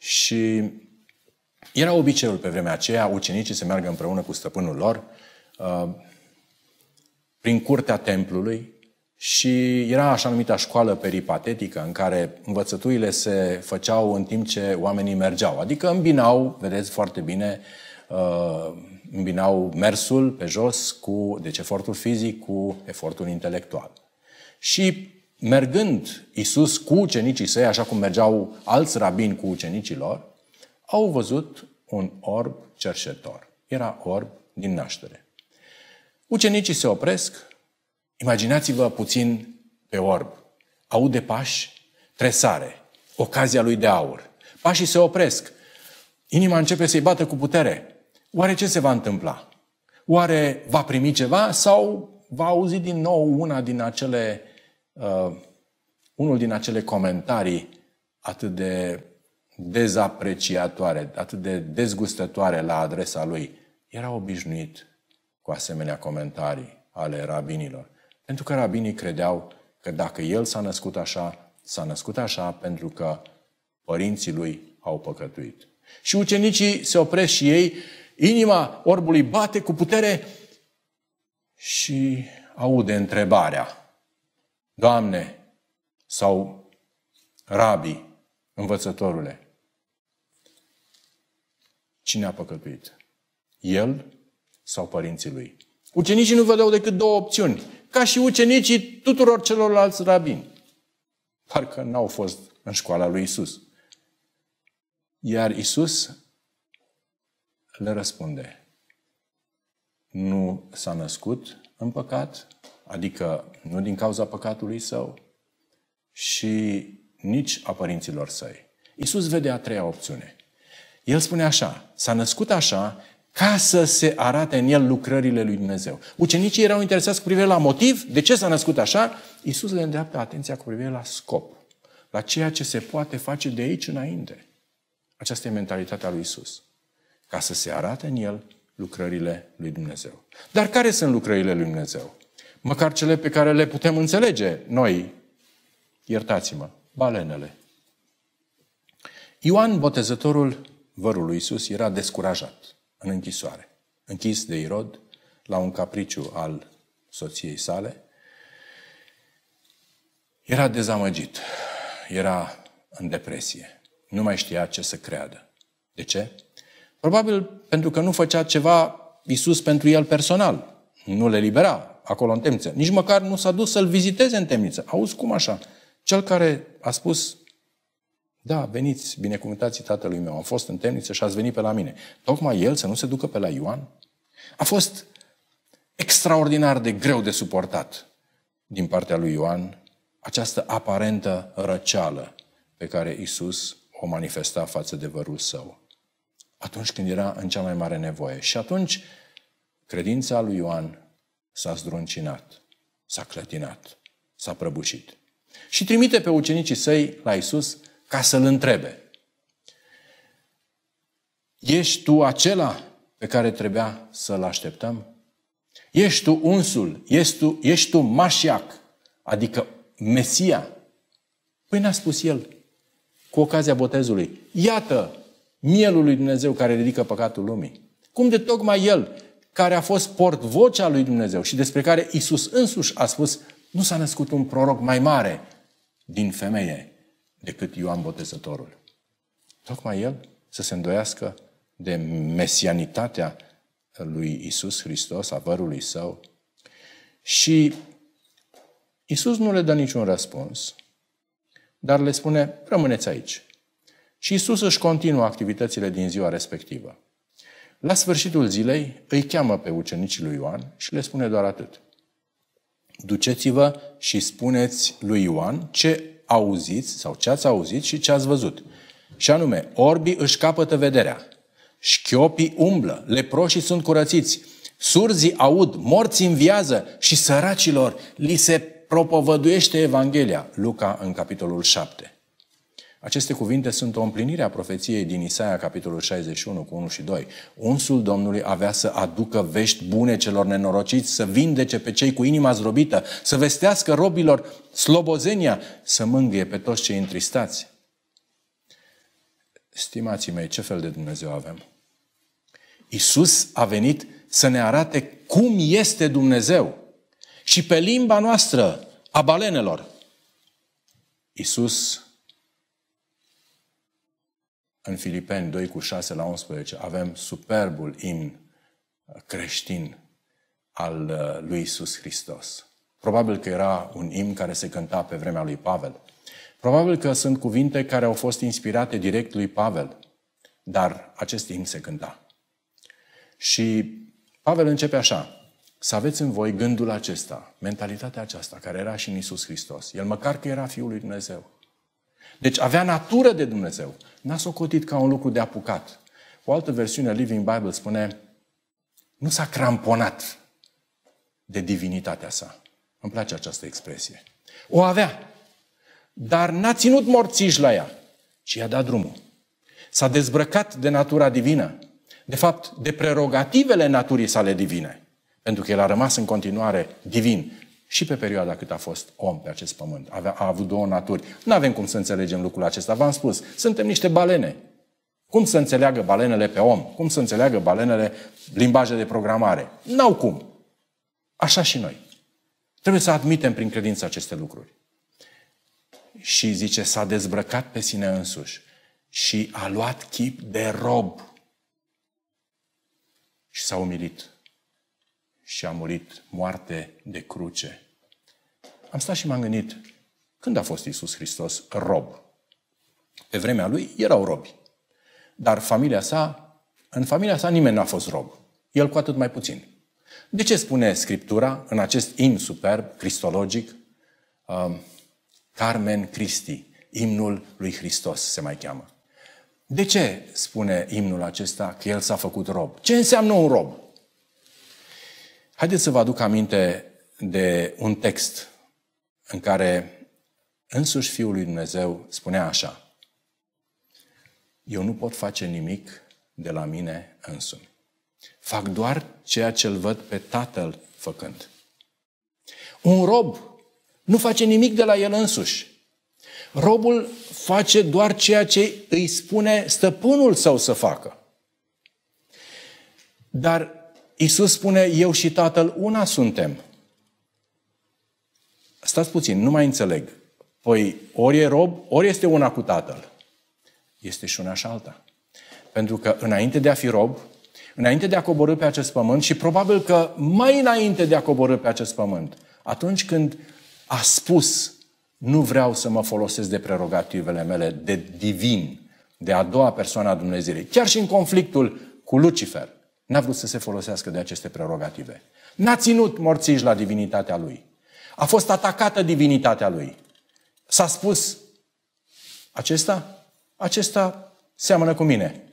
Și era obiceiul pe vremea aceea, ucenicii să meargă împreună cu stăpânul lor uh, prin curtea templului și era așa numita școală peripatetică în care învățăturile se făceau în timp ce oamenii mergeau. Adică îmbinau, vedeți foarte bine, uh, îmbinau mersul pe jos cu deci efortul fizic cu efortul intelectual. Și mergând Isus cu ucenicii săi, așa cum mergeau alți rabini cu ucenicii lor, au văzut un orb cerșetor. Era orb din naștere. Ucenicii se opresc, imaginați-vă puțin pe orb. Aude pași, tresare, ocazia lui de aur. Pașii se opresc, inima începe să-i bată cu putere. Oare ce se va întâmpla? Oare va primi ceva sau va auzi din nou una din acele uh, unul din acele comentarii atât de dezapreciatoare, atât de dezgustătoare la adresa lui, era obișnuit cu asemenea comentarii ale rabinilor. Pentru că rabinii credeau că dacă el s-a născut așa, s-a născut așa pentru că părinții lui au păcătuit. Și ucenicii se opresc și ei, inima orbului bate cu putere și aude întrebarea. Doamne sau Rabi, învățătorule, cine a păcătuit? El sau părinții lui? Ucenicii nu vedeau decât două opțiuni, ca și ucenicii tuturor celorlalți rabini. Parcă n-au fost în școala lui Isus. Iar Isus le răspunde, nu s-a născut în păcat, Adică nu din cauza păcatului său și nici a părinților săi. Iisus vede a treia opțiune. El spune așa, s-a născut așa ca să se arate în el lucrările lui Dumnezeu. Ucenicii erau interesați cu privire la motiv, de ce s-a născut așa. Iisus le îndreaptă atenția cu privire la scop, la ceea ce se poate face de aici înainte. Aceasta e mentalitatea lui Isus. Ca să se arate în el lucrările lui Dumnezeu. Dar care sunt lucrările lui Dumnezeu? măcar cele pe care le putem înțelege noi. Iertați-mă, balenele. Ioan Botezătorul vărului Iisus era descurajat în închisoare, închis de Irod la un capriciu al soției sale. Era dezamăgit, era în depresie, nu mai știa ce să creadă. De ce? Probabil pentru că nu făcea ceva Iisus pentru el personal. Nu le libera, acolo în temniță. Nici măcar nu s-a dus să-l viziteze în temniță. Auzi cum așa? Cel care a spus, da, veniți, binecuvântații tatălui meu, am fost în temniță și ați venit pe la mine. Tocmai el să nu se ducă pe la Ioan? A fost extraordinar de greu de suportat din partea lui Ioan această aparentă răceală pe care Isus o manifesta față de vărul său. Atunci când era în cea mai mare nevoie. Și atunci credința lui Ioan s-a zdruncinat, s-a clătinat, s-a prăbușit. Și trimite pe ucenicii săi la Isus ca să-l întrebe. Ești tu acela pe care trebuia să-l așteptăm? Ești tu unsul, ești tu, ești tu mașiac, adică Mesia. Păi n-a spus el, cu ocazia botezului, iată mielul lui Dumnezeu care ridică păcatul lumii. Cum de tocmai el care a fost portvocea lui Dumnezeu și despre care Isus însuși a spus nu s-a născut un proroc mai mare din femeie decât Ioan Botezătorul. Tocmai el să se îndoiască de mesianitatea lui Isus Hristos, a vărului său. Și Isus nu le dă niciun răspuns, dar le spune, rămâneți aici. Și Isus își continuă activitățile din ziua respectivă. La sfârșitul zilei îi cheamă pe ucenicii lui Ioan și le spune doar atât. Duceți-vă și spuneți lui Ioan ce auziți sau ce ați auzit și ce ați văzut. Și anume, orbii își capătă vederea, șchiopii umblă, leproșii sunt curățiți, surzii aud, în înviază și săracilor li se propovăduiește Evanghelia. Luca în capitolul 7. Aceste cuvinte sunt o împlinire a profeției din Isaia, capitolul 61, cu 1 și 2. Unsul Domnului avea să aducă vești bune celor nenorociți, să vindece pe cei cu inima zdrobită, să vestească robilor slobozenia, să mângâie pe toți cei întristați. Stimații mei, ce fel de Dumnezeu avem? Isus a venit să ne arate cum este Dumnezeu și pe limba noastră a balenelor. Isus în Filipeni 2 cu 6 la 11 avem superbul imn creștin al uh, lui Iisus Hristos. Probabil că era un imn care se cânta pe vremea lui Pavel. Probabil că sunt cuvinte care au fost inspirate direct lui Pavel, dar acest imn se cânta. Și Pavel începe așa, să aveți în voi gândul acesta, mentalitatea aceasta, care era și în Isus Hristos. El măcar că era Fiul lui Dumnezeu, deci avea natură de Dumnezeu. N-a socotit ca un lucru de apucat. O altă versiune, Living Bible, spune nu s-a cramponat de divinitatea sa. Îmi place această expresie. O avea, dar n-a ținut morțiș la ea, ci i-a dat drumul. S-a dezbrăcat de natura divină, de fapt, de prerogativele naturii sale divine, pentru că el a rămas în continuare divin, și pe perioada cât a fost om pe acest pământ. Avea, a avut două naturi. Nu avem cum să înțelegem lucrul acesta. V-am spus, suntem niște balene. Cum să înțeleagă balenele pe om? Cum să înțeleagă balenele limbaje de programare? N-au cum. Așa și noi. Trebuie să admitem prin credință aceste lucruri. Și zice, s-a dezbrăcat pe sine însuși și a luat chip de rob. Și s-a umilit și a murit moarte de cruce. Am stat și m-am gândit, când a fost Isus Hristos rob? Pe vremea lui erau robi. Dar familia sa, în familia sa nimeni n-a fost rob. El cu atât mai puțin. De ce spune Scriptura în acest imn superb, cristologic, uh, Carmen Christi, imnul lui Hristos se mai cheamă. De ce spune imnul acesta că el s-a făcut rob? Ce înseamnă un rob? Haideți să vă aduc aminte de un text în care însuși Fiul lui Dumnezeu spunea așa. Eu nu pot face nimic de la mine însumi. Fac doar ceea ce îl văd pe Tatăl făcând. Un rob nu face nimic de la el însuși. Robul face doar ceea ce îi spune stăpânul său să facă. Dar Iisus spune, eu și Tatăl una suntem. Stați puțin, nu mai înțeleg. Păi ori e rob, ori este una cu Tatăl. Este și una și alta. Pentru că înainte de a fi rob, înainte de a coborâ pe acest pământ și probabil că mai înainte de a coborâ pe acest pământ, atunci când a spus nu vreau să mă folosesc de prerogativele mele, de divin, de a doua persoană a Dumnezeului, chiar și în conflictul cu Lucifer, N-a vrut să se folosească de aceste prerogative. N-a ținut morțiși la divinitatea lui. A fost atacată divinitatea lui. S-a spus, acesta? Acesta seamănă cu mine.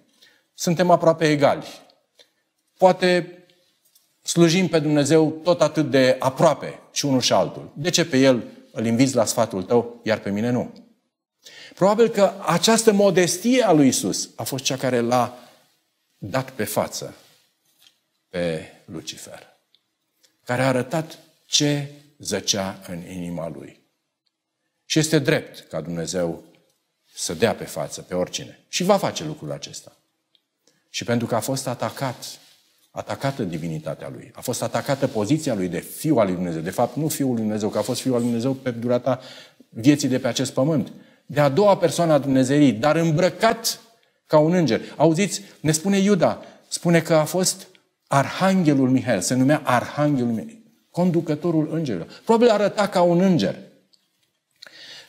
Suntem aproape egali. Poate slujim pe Dumnezeu tot atât de aproape și unul și altul. De ce pe el îl inviți la sfatul tău, iar pe mine nu? Probabil că această modestie a lui Isus a fost cea care l-a dat pe față pe Lucifer, care a arătat ce zăcea în inima lui. Și este drept ca Dumnezeu să dea pe față pe oricine. Și va face lucrul acesta. Și pentru că a fost atacat, atacată divinitatea lui, a fost atacată poziția lui de fiul al lui Dumnezeu, de fapt nu fiul lui Dumnezeu, că a fost fiul al lui Dumnezeu pe durata vieții de pe acest pământ, de a doua persoană a Dumnezeirii, dar îmbrăcat ca un înger. Auziți, ne spune Iuda, spune că a fost Arhanghelul Mihail, se numea Arhanghelul Mihail, conducătorul îngerilor. Probabil arăta ca un înger.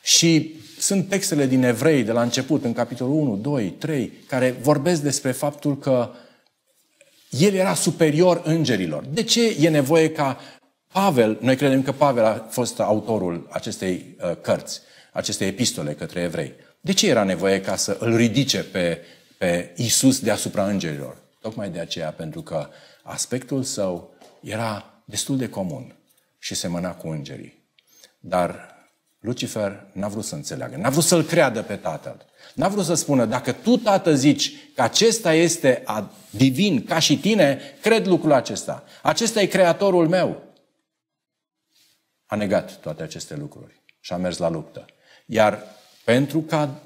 Și sunt textele din Evrei de la început, în capitolul 1, 2, 3, care vorbesc despre faptul că el era superior îngerilor. De ce e nevoie ca Pavel, noi credem că Pavel a fost autorul acestei uh, cărți, acestei epistole către evrei. De ce era nevoie ca să îl ridice pe, pe Isus deasupra îngerilor? Tocmai de aceea, pentru că aspectul său era destul de comun și semăna cu îngerii. Dar Lucifer n-a vrut să înțeleagă, n-a vrut să-l creadă pe tatăl. N-a vrut să spună, dacă tu, tată, zici că acesta este divin ca și tine, cred lucrul acesta. Acesta e creatorul meu. A negat toate aceste lucruri și a mers la luptă. Iar pentru ca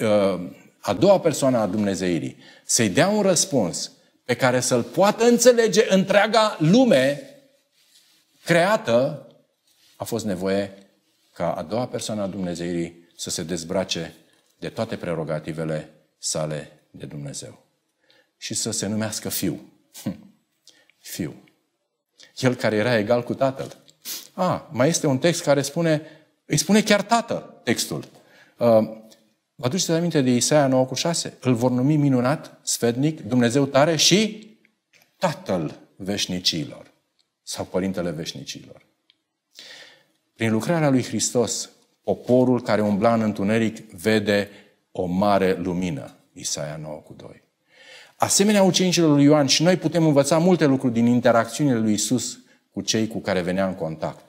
uh, a doua persoană a Dumnezeirii să-i dea un răspuns pe care să-l poată înțelege întreaga lume creată, a fost nevoie ca a doua persoană a Dumnezeirii să se dezbrace de toate prerogativele sale de Dumnezeu. Și să se numească Fiu. Hm. Fiu. El care era egal cu Tatăl. A, ah, mai este un text care spune, îi spune chiar Tatăl textul. Uh, Vă aduceți aminte de Isaia 9 cu 6? Îl vor numi minunat, sfednic, Dumnezeu tare și Tatăl veșnicilor sau Părintele veșnicilor. Prin lucrarea lui Hristos, poporul care umbla în întuneric vede o mare lumină. Isaia 9 cu 2. Asemenea ucenicilor lui Ioan și noi putem învăța multe lucruri din interacțiunile lui Isus cu cei cu care venea în contact.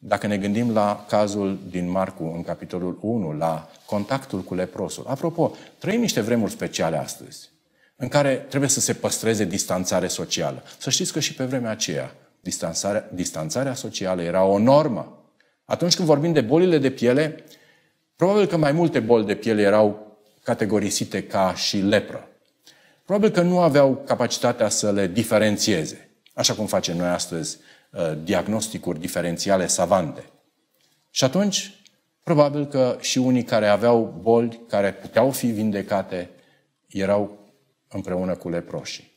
Dacă ne gândim la cazul din Marcu, în capitolul 1, la contactul cu leprosul. Apropo, trăim niște vremuri speciale astăzi, în care trebuie să se păstreze distanțare socială. Să știți că și pe vremea aceea, distanțarea, distanțarea socială era o normă. Atunci când vorbim de bolile de piele, probabil că mai multe boli de piele erau categorisite ca și lepră. Probabil că nu aveau capacitatea să le diferențieze, așa cum facem noi astăzi Uh, diagnosticuri diferențiale savante. Și atunci, probabil că și unii care aveau boli care puteau fi vindecate erau împreună cu leproșii.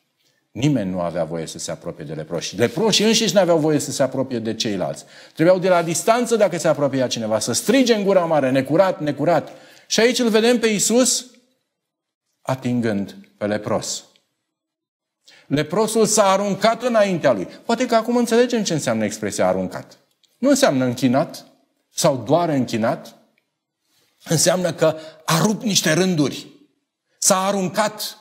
Nimeni nu avea voie să se apropie de leproși. Leproșii înșiși nu aveau voie să se apropie de ceilalți. Trebuiau de la distanță, dacă se apropia cineva, să strige în gura mare, necurat, necurat. Și aici îl vedem pe Iisus atingând pe lepros. Leprosul s-a aruncat înaintea lui. Poate că acum înțelegem ce înseamnă expresia aruncat. Nu înseamnă închinat sau doar închinat. Înseamnă că a rupt niște rânduri. S-a aruncat.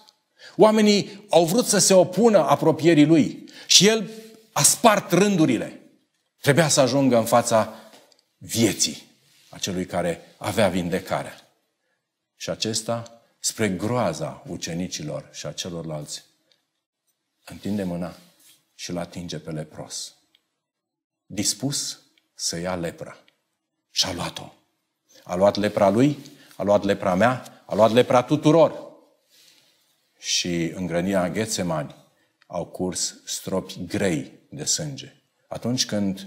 Oamenii au vrut să se opună apropierii lui și el a spart rândurile. Trebuia să ajungă în fața vieții acelui care avea vindecarea. Și acesta, spre groaza ucenicilor și a celorlalți întinde mâna și îl atinge pe lepros. Dispus să ia lepra. Și a luat-o. A luat lepra lui, a luat lepra mea, a luat lepra tuturor. Și în grănia Ghețemani au curs stropi grei de sânge. Atunci când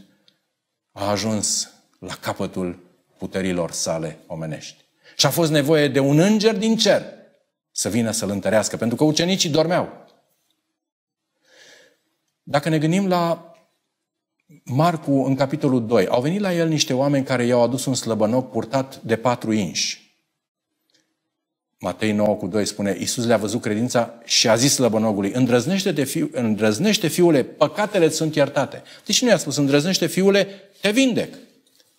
a ajuns la capătul puterilor sale omenești. Și a fost nevoie de un înger din cer să vină să-l întărească, pentru că ucenicii dormeau. Dacă ne gândim la Marcu în capitolul 2, au venit la el niște oameni care i-au adus un slăbănoc purtat de patru inși. Matei 9 cu 2 spune, Iisus le-a văzut credința și a zis slăbănogului, îndrăznește, te fiu, îndrăznește fiule, păcatele sunt iertate. Deci nu i-a spus, îndrăznește fiule, te vindec.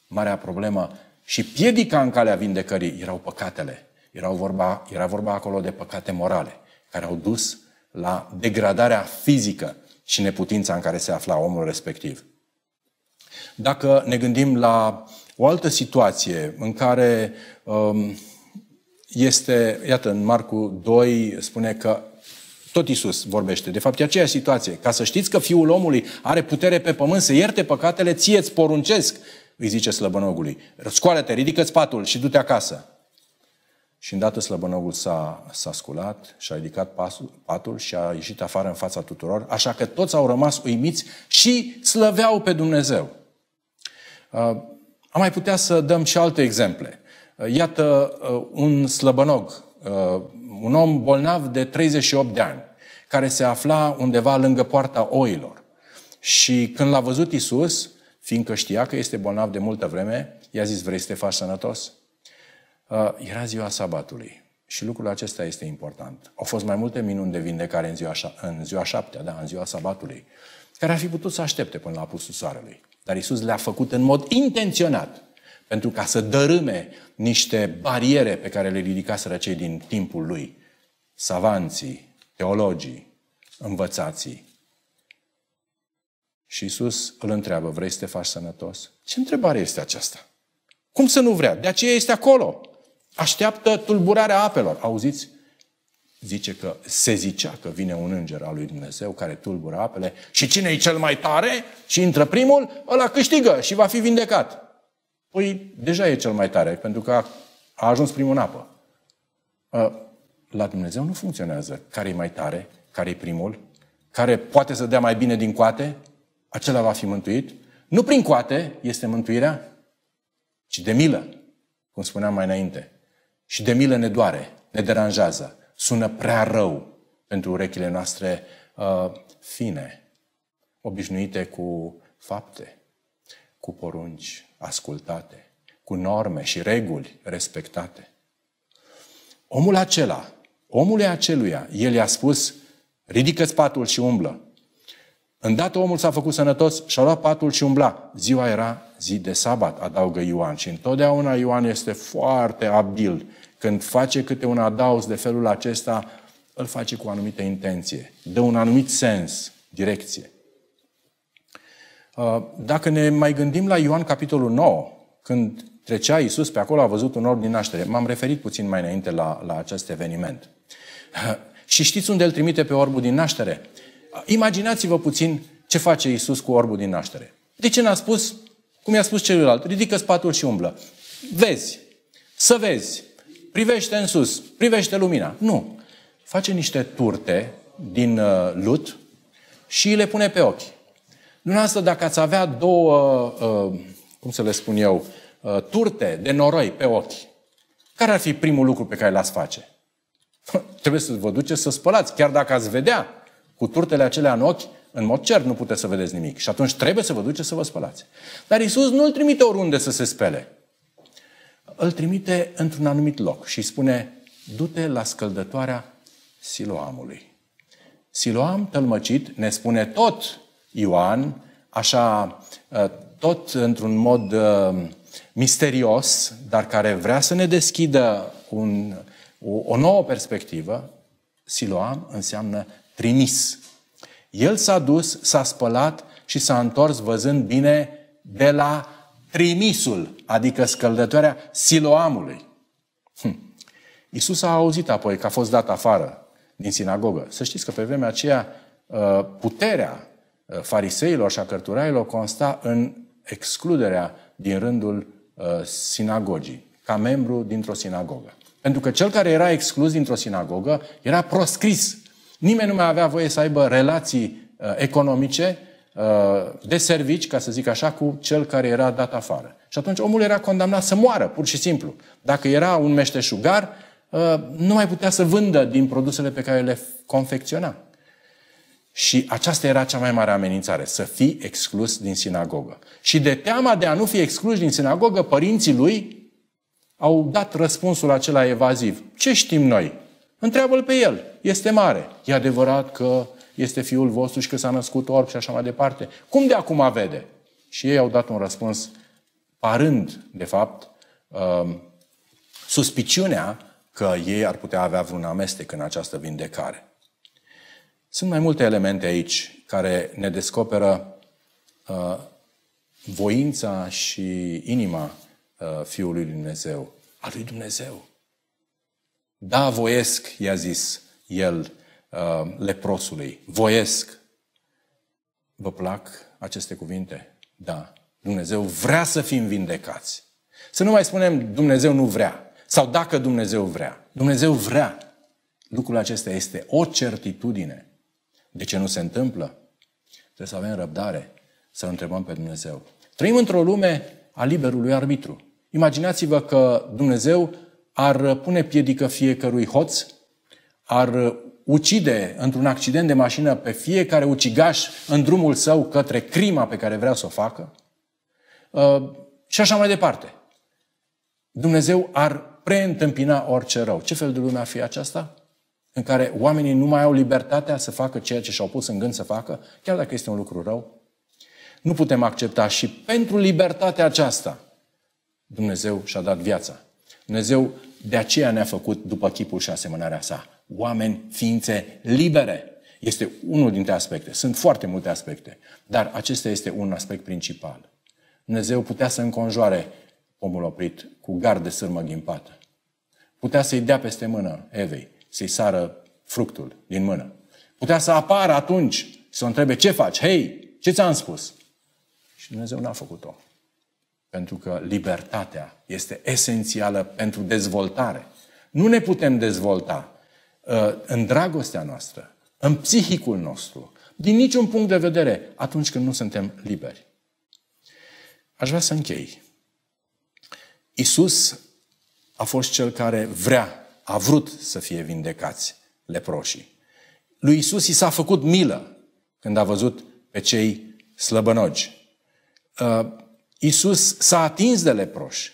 Marea problemă și piedica în calea vindecării erau păcatele. Erau vorba, era vorba acolo de păcate morale, care au dus la degradarea fizică și neputința în care se afla omul respectiv. Dacă ne gândim la o altă situație în care um, este, iată, în Marcu 2 spune că tot Isus vorbește. De fapt, e aceeași situație. Ca să știți că Fiul omului are putere pe pământ să ierte păcatele, ție îți poruncesc, îi zice slăbănogului. Scoală-te, ridică-ți patul și du-te acasă. Și îndată slăbănogul s-a, s-a sculat și a ridicat pasul, patul și a ieșit afară în fața tuturor, așa că toți au rămas uimiți și slăveau pe Dumnezeu. Uh, am mai putea să dăm și alte exemple. Uh, iată uh, un slăbănog, un om bolnav de 38 de ani, care se afla undeva lângă poarta oilor. Și când l-a văzut Isus, fiindcă știa că este bolnav de multă vreme, i-a zis, vrei să te faci sănătos? Uh, era ziua sabatului. Și lucrul acesta este important. Au fost mai multe minuni de vindecare în ziua, în ziua șaptea, da, în ziua sabatului, care ar fi putut să aștepte până la apusul soarelui. Dar Isus le-a făcut în mod intenționat pentru ca să dărâme niște bariere pe care le ridicaseră cei din timpul lui. Savanții, teologii, învățații. Și Isus îl întreabă, vrei să te faci sănătos? Ce întrebare este aceasta? Cum să nu vrea? De aceea este acolo. Așteaptă tulburarea apelor. Auziți? Zice că se zicea că vine un înger al lui Dumnezeu care tulbură apele și cine e cel mai tare și intră primul, ăla câștigă și va fi vindecat. Păi deja e cel mai tare, pentru că a, a ajuns primul în apă. La Dumnezeu nu funcționează care e mai tare, care e primul, care poate să dea mai bine din coate, acela va fi mântuit. Nu prin coate este mântuirea, ci de milă, cum spuneam mai înainte și de milă ne doare, ne deranjează, sună prea rău pentru urechile noastre uh, fine, obișnuite cu fapte, cu porunci ascultate, cu norme și reguli respectate. Omul acela, omului aceluia, el i-a spus, ridică patul și umblă. Îndată omul s-a făcut sănătos și a luat patul și umbla. Ziua era zi de sabat, adaugă Ioan. Și întotdeauna Ioan este foarte abil când face câte un adaos de felul acesta, îl face cu o anumită intenție, dă un anumit sens, direcție. Uh, dacă ne mai gândim la Ioan capitolul 9, când trecea Iisus pe acolo, a văzut un orb din naștere. M-am referit puțin mai înainte la, la acest eveniment. Uh, și știți unde îl trimite pe orbul din naștere? Uh, imaginați-vă puțin ce face Iisus cu orbul din naștere. De ce n-a spus, cum i-a spus celuilalt, ridică spatul și umblă. Vezi, să vezi privește în sus, privește lumina. Nu. Face niște turte din uh, lut și le pune pe ochi. Dumneavoastră, dacă ați avea două, uh, cum să le spun eu, uh, turte de noroi pe ochi, care ar fi primul lucru pe care l-ați face? Trebuie să vă duceți să spălați, chiar dacă ați vedea cu turtele acelea în ochi, în mod cert nu puteți să vedeți nimic. Și atunci trebuie să vă duceți să vă spălați. Dar Isus nu îl trimite oriunde să se spele îl trimite într-un anumit loc și spune, du-te la scăldătoarea Siloamului. Siloam tălmăcit ne spune tot Ioan, așa ă, tot într-un mod ă, misterios, dar care vrea să ne deschidă un, o, o nouă perspectivă, Siloam înseamnă trimis. El s-a dus, s-a spălat și s-a întors văzând bine de la trimisul, adică scăldătoarea siloamului. Hm. Iisus a auzit apoi că a fost dat afară din sinagogă. Să știți că pe vremea aceea uh, puterea uh, fariseilor și a cărturailor consta în excluderea din rândul uh, sinagogii, ca membru dintr-o sinagogă. Pentru că cel care era exclus dintr-o sinagogă era proscris. Nimeni nu mai avea voie să aibă relații economice Uh, de servici, ca să zic așa, cu cel care era dat afară. Și atunci omul era condamnat să moară, pur și simplu. Dacă era un meșteșugar, uh, nu mai putea să vândă din produsele pe care le confecționa. Și aceasta era cea mai mare amenințare, să fii exclus din sinagogă. Și de teama de a nu fi exclus din sinagogă, părinții lui au dat răspunsul acela evaziv. Ce știm noi? Întreabă-l pe el. Este mare. E adevărat că este fiul vostru și că s-a născut orb și așa mai departe. Cum de acum vede? Și ei au dat un răspuns parând, de fapt, um, suspiciunea că ei ar putea avea vreun amestec în această vindecare. Sunt mai multe elemente aici care ne descoperă uh, voința și inima uh, Fiului Dumnezeu, a lui Dumnezeu. Da, voiesc, i-a zis el Uh, leprosului. Voiesc. Vă plac aceste cuvinte? Da. Dumnezeu vrea să fim vindecați. Să nu mai spunem Dumnezeu nu vrea. Sau dacă Dumnezeu vrea. Dumnezeu vrea. Lucrul acesta este o certitudine. De ce nu se întâmplă? Trebuie să avem răbdare, să întrebăm pe Dumnezeu. Trăim într-o lume a liberului arbitru. Imaginați-vă că Dumnezeu ar pune piedică fiecărui hoț, ar ucide într-un accident de mașină pe fiecare ucigaș în drumul său către crima pe care vrea să o facă? Uh, și așa mai departe. Dumnezeu ar preîntâmpina orice rău. Ce fel de lume ar fi aceasta? În care oamenii nu mai au libertatea să facă ceea ce și-au pus în gând să facă, chiar dacă este un lucru rău? Nu putem accepta și pentru libertatea aceasta Dumnezeu și-a dat viața. Dumnezeu de aceea ne-a făcut după chipul și asemănarea sa oameni, ființe libere. Este unul dintre aspecte. Sunt foarte multe aspecte. Dar acesta este un aspect principal. Dumnezeu putea să înconjoare omul oprit cu gard de sârmă ghimpată. Putea să-i dea peste mână Evei, să-i sară fructul din mână. Putea să apară atunci, să o întrebe ce faci, hei, ce ți-am spus? Și Dumnezeu n-a făcut-o. Pentru că libertatea este esențială pentru dezvoltare. Nu ne putem dezvolta Uh, în dragostea noastră, în psihicul nostru, din niciun punct de vedere, atunci când nu suntem liberi. Aș vrea să închei. Isus a fost cel care vrea, a vrut să fie vindecați leproșii. Lui Isus i s-a făcut milă când a văzut pe cei slăbănogi. Uh, Isus s-a atins de leproși.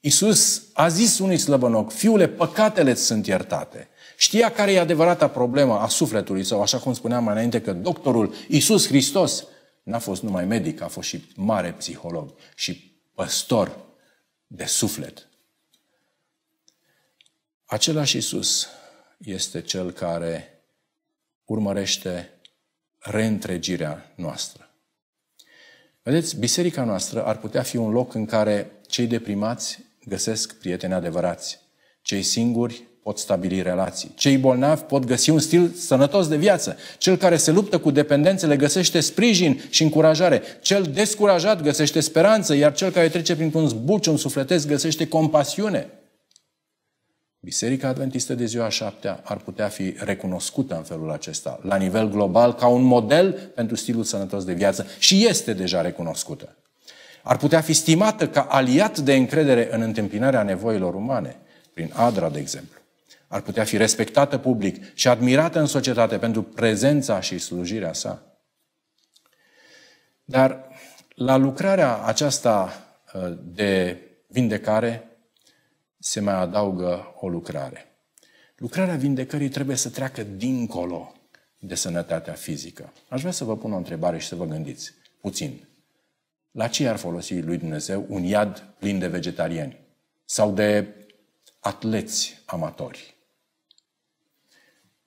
Isus a zis unui slăbănog, fiule, păcatele sunt iertate. Știa care e adevărata problemă a sufletului sau așa cum spuneam mai înainte că doctorul Iisus Hristos n-a fost numai medic, a fost și mare psiholog și păstor de suflet. Același Iisus este cel care urmărește reîntregirea noastră. Vedeți, biserica noastră ar putea fi un loc în care cei deprimați găsesc prieteni adevărați, cei singuri pot stabili relații. Cei bolnavi pot găsi un stil sănătos de viață. Cel care se luptă cu dependențele găsește sprijin și încurajare. Cel descurajat găsește speranță, iar cel care trece prin un un sufletesc găsește compasiune. Biserica Adventistă de ziua șaptea ar putea fi recunoscută în felul acesta, la nivel global, ca un model pentru stilul sănătos de viață și este deja recunoscută. Ar putea fi stimată ca aliat de încredere în întâmpinarea nevoilor umane, prin ADRA, de exemplu ar putea fi respectată public și admirată în societate pentru prezența și slujirea sa. Dar la lucrarea aceasta uh, de vindecare se mai adaugă o lucrare. Lucrarea vindecării trebuie să treacă dincolo de sănătatea fizică. Aș vrea să vă pun o întrebare și să vă gândiți puțin. La ce ar folosi lui Dumnezeu un iad plin de vegetariani? Sau de atleți amatori?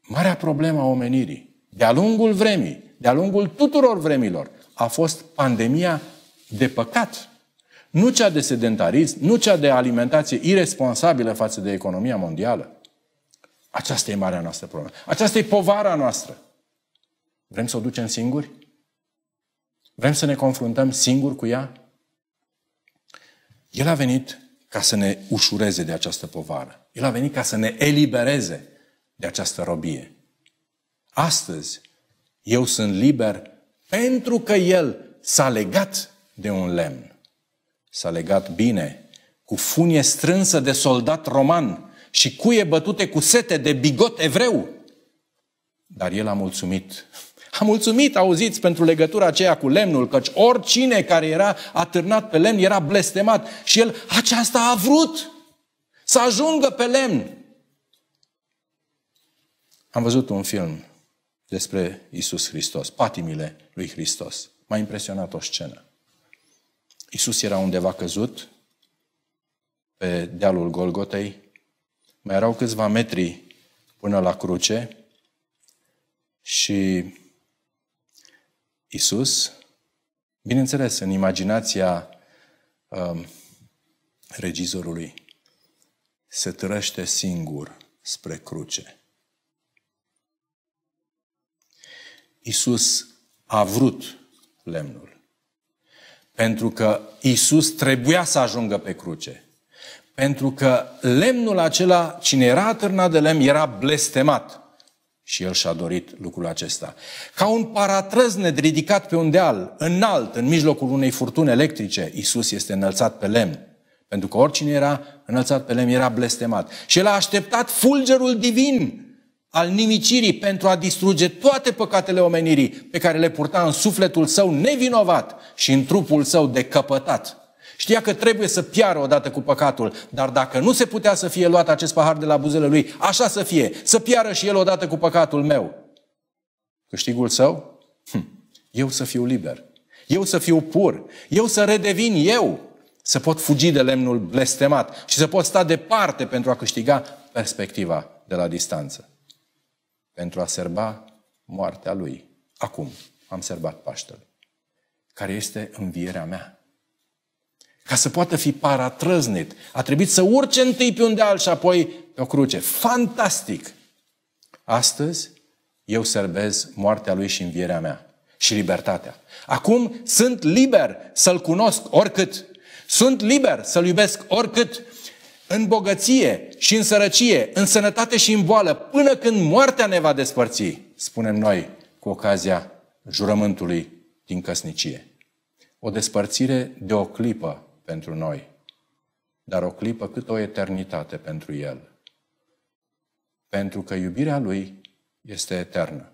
Marea problemă a omenirii, de-a lungul vremii, de-a lungul tuturor vremilor, a fost pandemia de păcat. Nu cea de sedentarism, nu cea de alimentație irresponsabilă față de economia mondială. Aceasta e marea noastră problemă. Aceasta e povara noastră. Vrem să o ducem singuri? Vrem să ne confruntăm singuri cu ea? El a venit ca să ne ușureze de această povară. El a venit ca să ne elibereze de această robie. Astăzi, eu sunt liber pentru că El s-a legat de un lemn. S-a legat bine, cu funie strânsă de soldat roman și cuie bătute cu sete de bigot evreu. Dar el a mulțumit. A mulțumit, auziți, pentru legătura aceea cu lemnul, căci oricine care era atârnat pe lemn era blestemat. Și el aceasta a vrut să ajungă pe lemn. Am văzut un film despre Isus Hristos, patimile lui Hristos. M-a impresionat o scenă. Isus era undeva căzut pe dealul Golgotei. Mai erau câțiva metri până la cruce și Isus, bineînțeles, în imaginația um, regizorului, se trăște singur spre cruce. Isus a vrut lemnul. Pentru că Isus trebuia să ajungă pe cruce. Pentru că lemnul acela, cine era atârnat de lemn, era blestemat. Și el și-a dorit lucrul acesta. Ca un paratrăznet ridicat pe un deal, înalt, în mijlocul unei furtuni electrice, Isus este înălțat pe lemn. Pentru că oricine era înălțat pe lemn era blestemat. Și el a așteptat fulgerul divin al nimicirii pentru a distruge toate păcatele omenirii pe care le purta în sufletul său nevinovat și în trupul său decăpătat. Știa că trebuie să piară odată cu păcatul, dar dacă nu se putea să fie luat acest pahar de la buzele lui, așa să fie, să piară și el odată cu păcatul meu. Câștigul său? Hm. Eu să fiu liber, eu să fiu pur, eu să redevin eu, să pot fugi de lemnul blestemat și să pot sta departe pentru a câștiga perspectiva de la distanță pentru a serba moartea lui. Acum am serbat Paștele, care este învierea mea. Ca să poată fi paratrăznit, a trebuit să urce întâi pe un deal și apoi pe o cruce. Fantastic! Astăzi eu serbez moartea lui și învierea mea și libertatea. Acum sunt liber să-L cunosc oricât. Sunt liber să-L iubesc oricât în bogăție și în sărăcie, în sănătate și în boală, până când moartea ne va despărți, spunem noi cu ocazia jurământului din căsnicie. O despărțire de o clipă pentru noi, dar o clipă cât o eternitate pentru El. Pentru că iubirea Lui este eternă.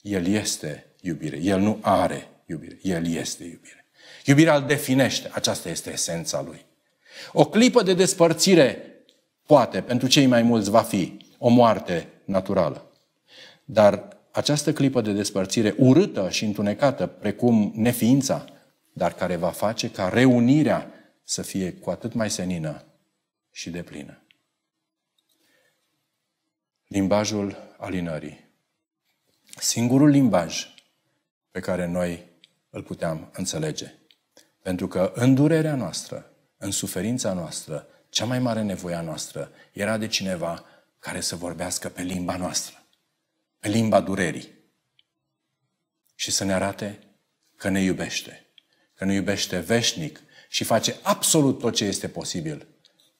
El este iubire. El nu are iubire. El este iubire. Iubirea îl definește. Aceasta este esența Lui. O clipă de despărțire, poate, pentru cei mai mulți va fi o moarte naturală. Dar această clipă de despărțire urâtă și întunecată, precum neființa, dar care va face ca reunirea să fie cu atât mai senină și deplină. Limbajul alinării. Singurul limbaj pe care noi îl puteam înțelege. Pentru că în durerea noastră, în suferința noastră, cea mai mare nevoie a noastră era de cineva care să vorbească pe limba noastră, pe limba durerii și să ne arate că ne iubește, că ne iubește veșnic și face absolut tot ce este posibil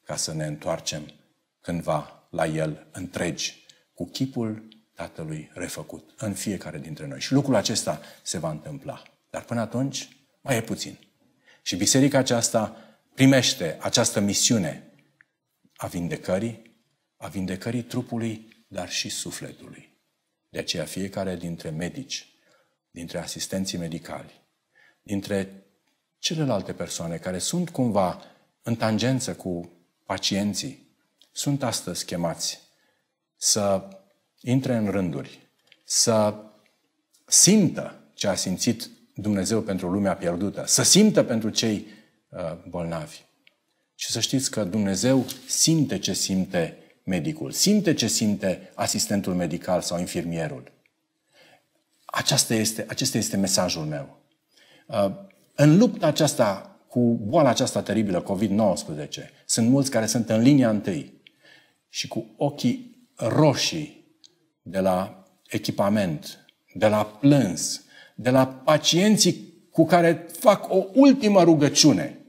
ca să ne întoarcem cândva la El întregi, cu chipul Tatălui refăcut în fiecare dintre noi. Și lucrul acesta se va întâmpla. Dar până atunci, mai e puțin. Și biserica aceasta primește această misiune a vindecării, a vindecării trupului, dar și sufletului. De aceea fiecare dintre medici, dintre asistenții medicali, dintre celelalte persoane care sunt cumva în tangență cu pacienții, sunt astăzi chemați să intre în rânduri, să simtă ce a simțit Dumnezeu pentru lumea pierdută, să simtă pentru cei Uh, bolnavi. Și să știți că Dumnezeu simte ce simte medicul, simte ce simte asistentul medical sau infirmierul. Aceasta este, acesta este mesajul meu. Uh, în lupta aceasta cu boala aceasta teribilă, COVID-19, sunt mulți care sunt în linia întâi și cu ochii roșii de la echipament, de la plâns, de la pacienții cu care fac o ultimă rugăciune –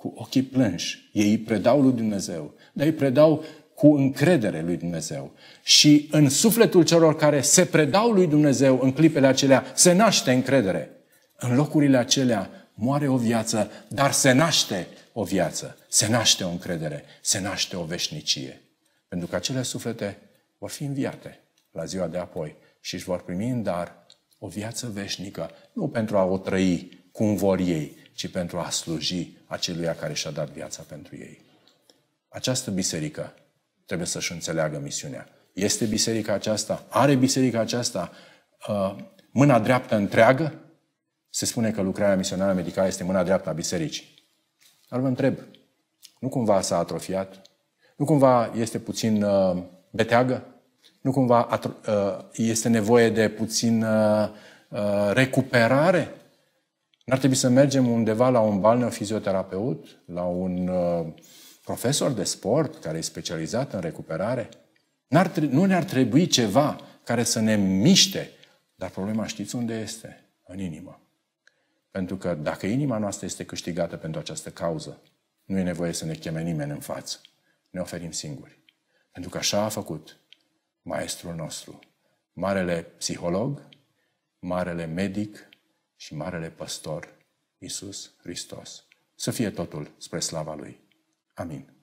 cu ochii plânși. Ei îi predau lui Dumnezeu, dar îi predau cu încredere lui Dumnezeu. Și în sufletul celor care se predau lui Dumnezeu în clipele acelea se naște încredere. În locurile acelea moare o viață, dar se naște o viață, se naște o încredere, se naște o veșnicie. Pentru că acele suflete vor fi înviate la ziua de apoi și își vor primi în dar o viață veșnică, nu pentru a o trăi cum vor ei, ci pentru a sluji aceluia care și-a dat viața pentru ei. Această biserică trebuie să-și înțeleagă misiunea. Este biserica aceasta? Are biserica aceasta uh, mâna dreaptă întreagă? Se spune că lucrarea misionară medicală este mâna dreaptă a bisericii. Dar vă întreb, nu cumva s-a atrofiat? Nu cumva este puțin uh, beteagă? Nu cumva atro- uh, este nevoie de puțin uh, uh, recuperare? N-ar trebui să mergem undeva la un balneofizioterapeut, la un uh, profesor de sport care e specializat în recuperare? N-ar tre- nu ne-ar trebui ceva care să ne miște, dar problema știți unde este? În inimă. Pentru că dacă inima noastră este câștigată pentru această cauză, nu e nevoie să ne cheme nimeni în față. Ne oferim singuri. Pentru că așa a făcut maestrul nostru, marele psiholog, marele medic, și Marele Păstor, Isus Hristos. Să fie totul spre slava Lui. Amin.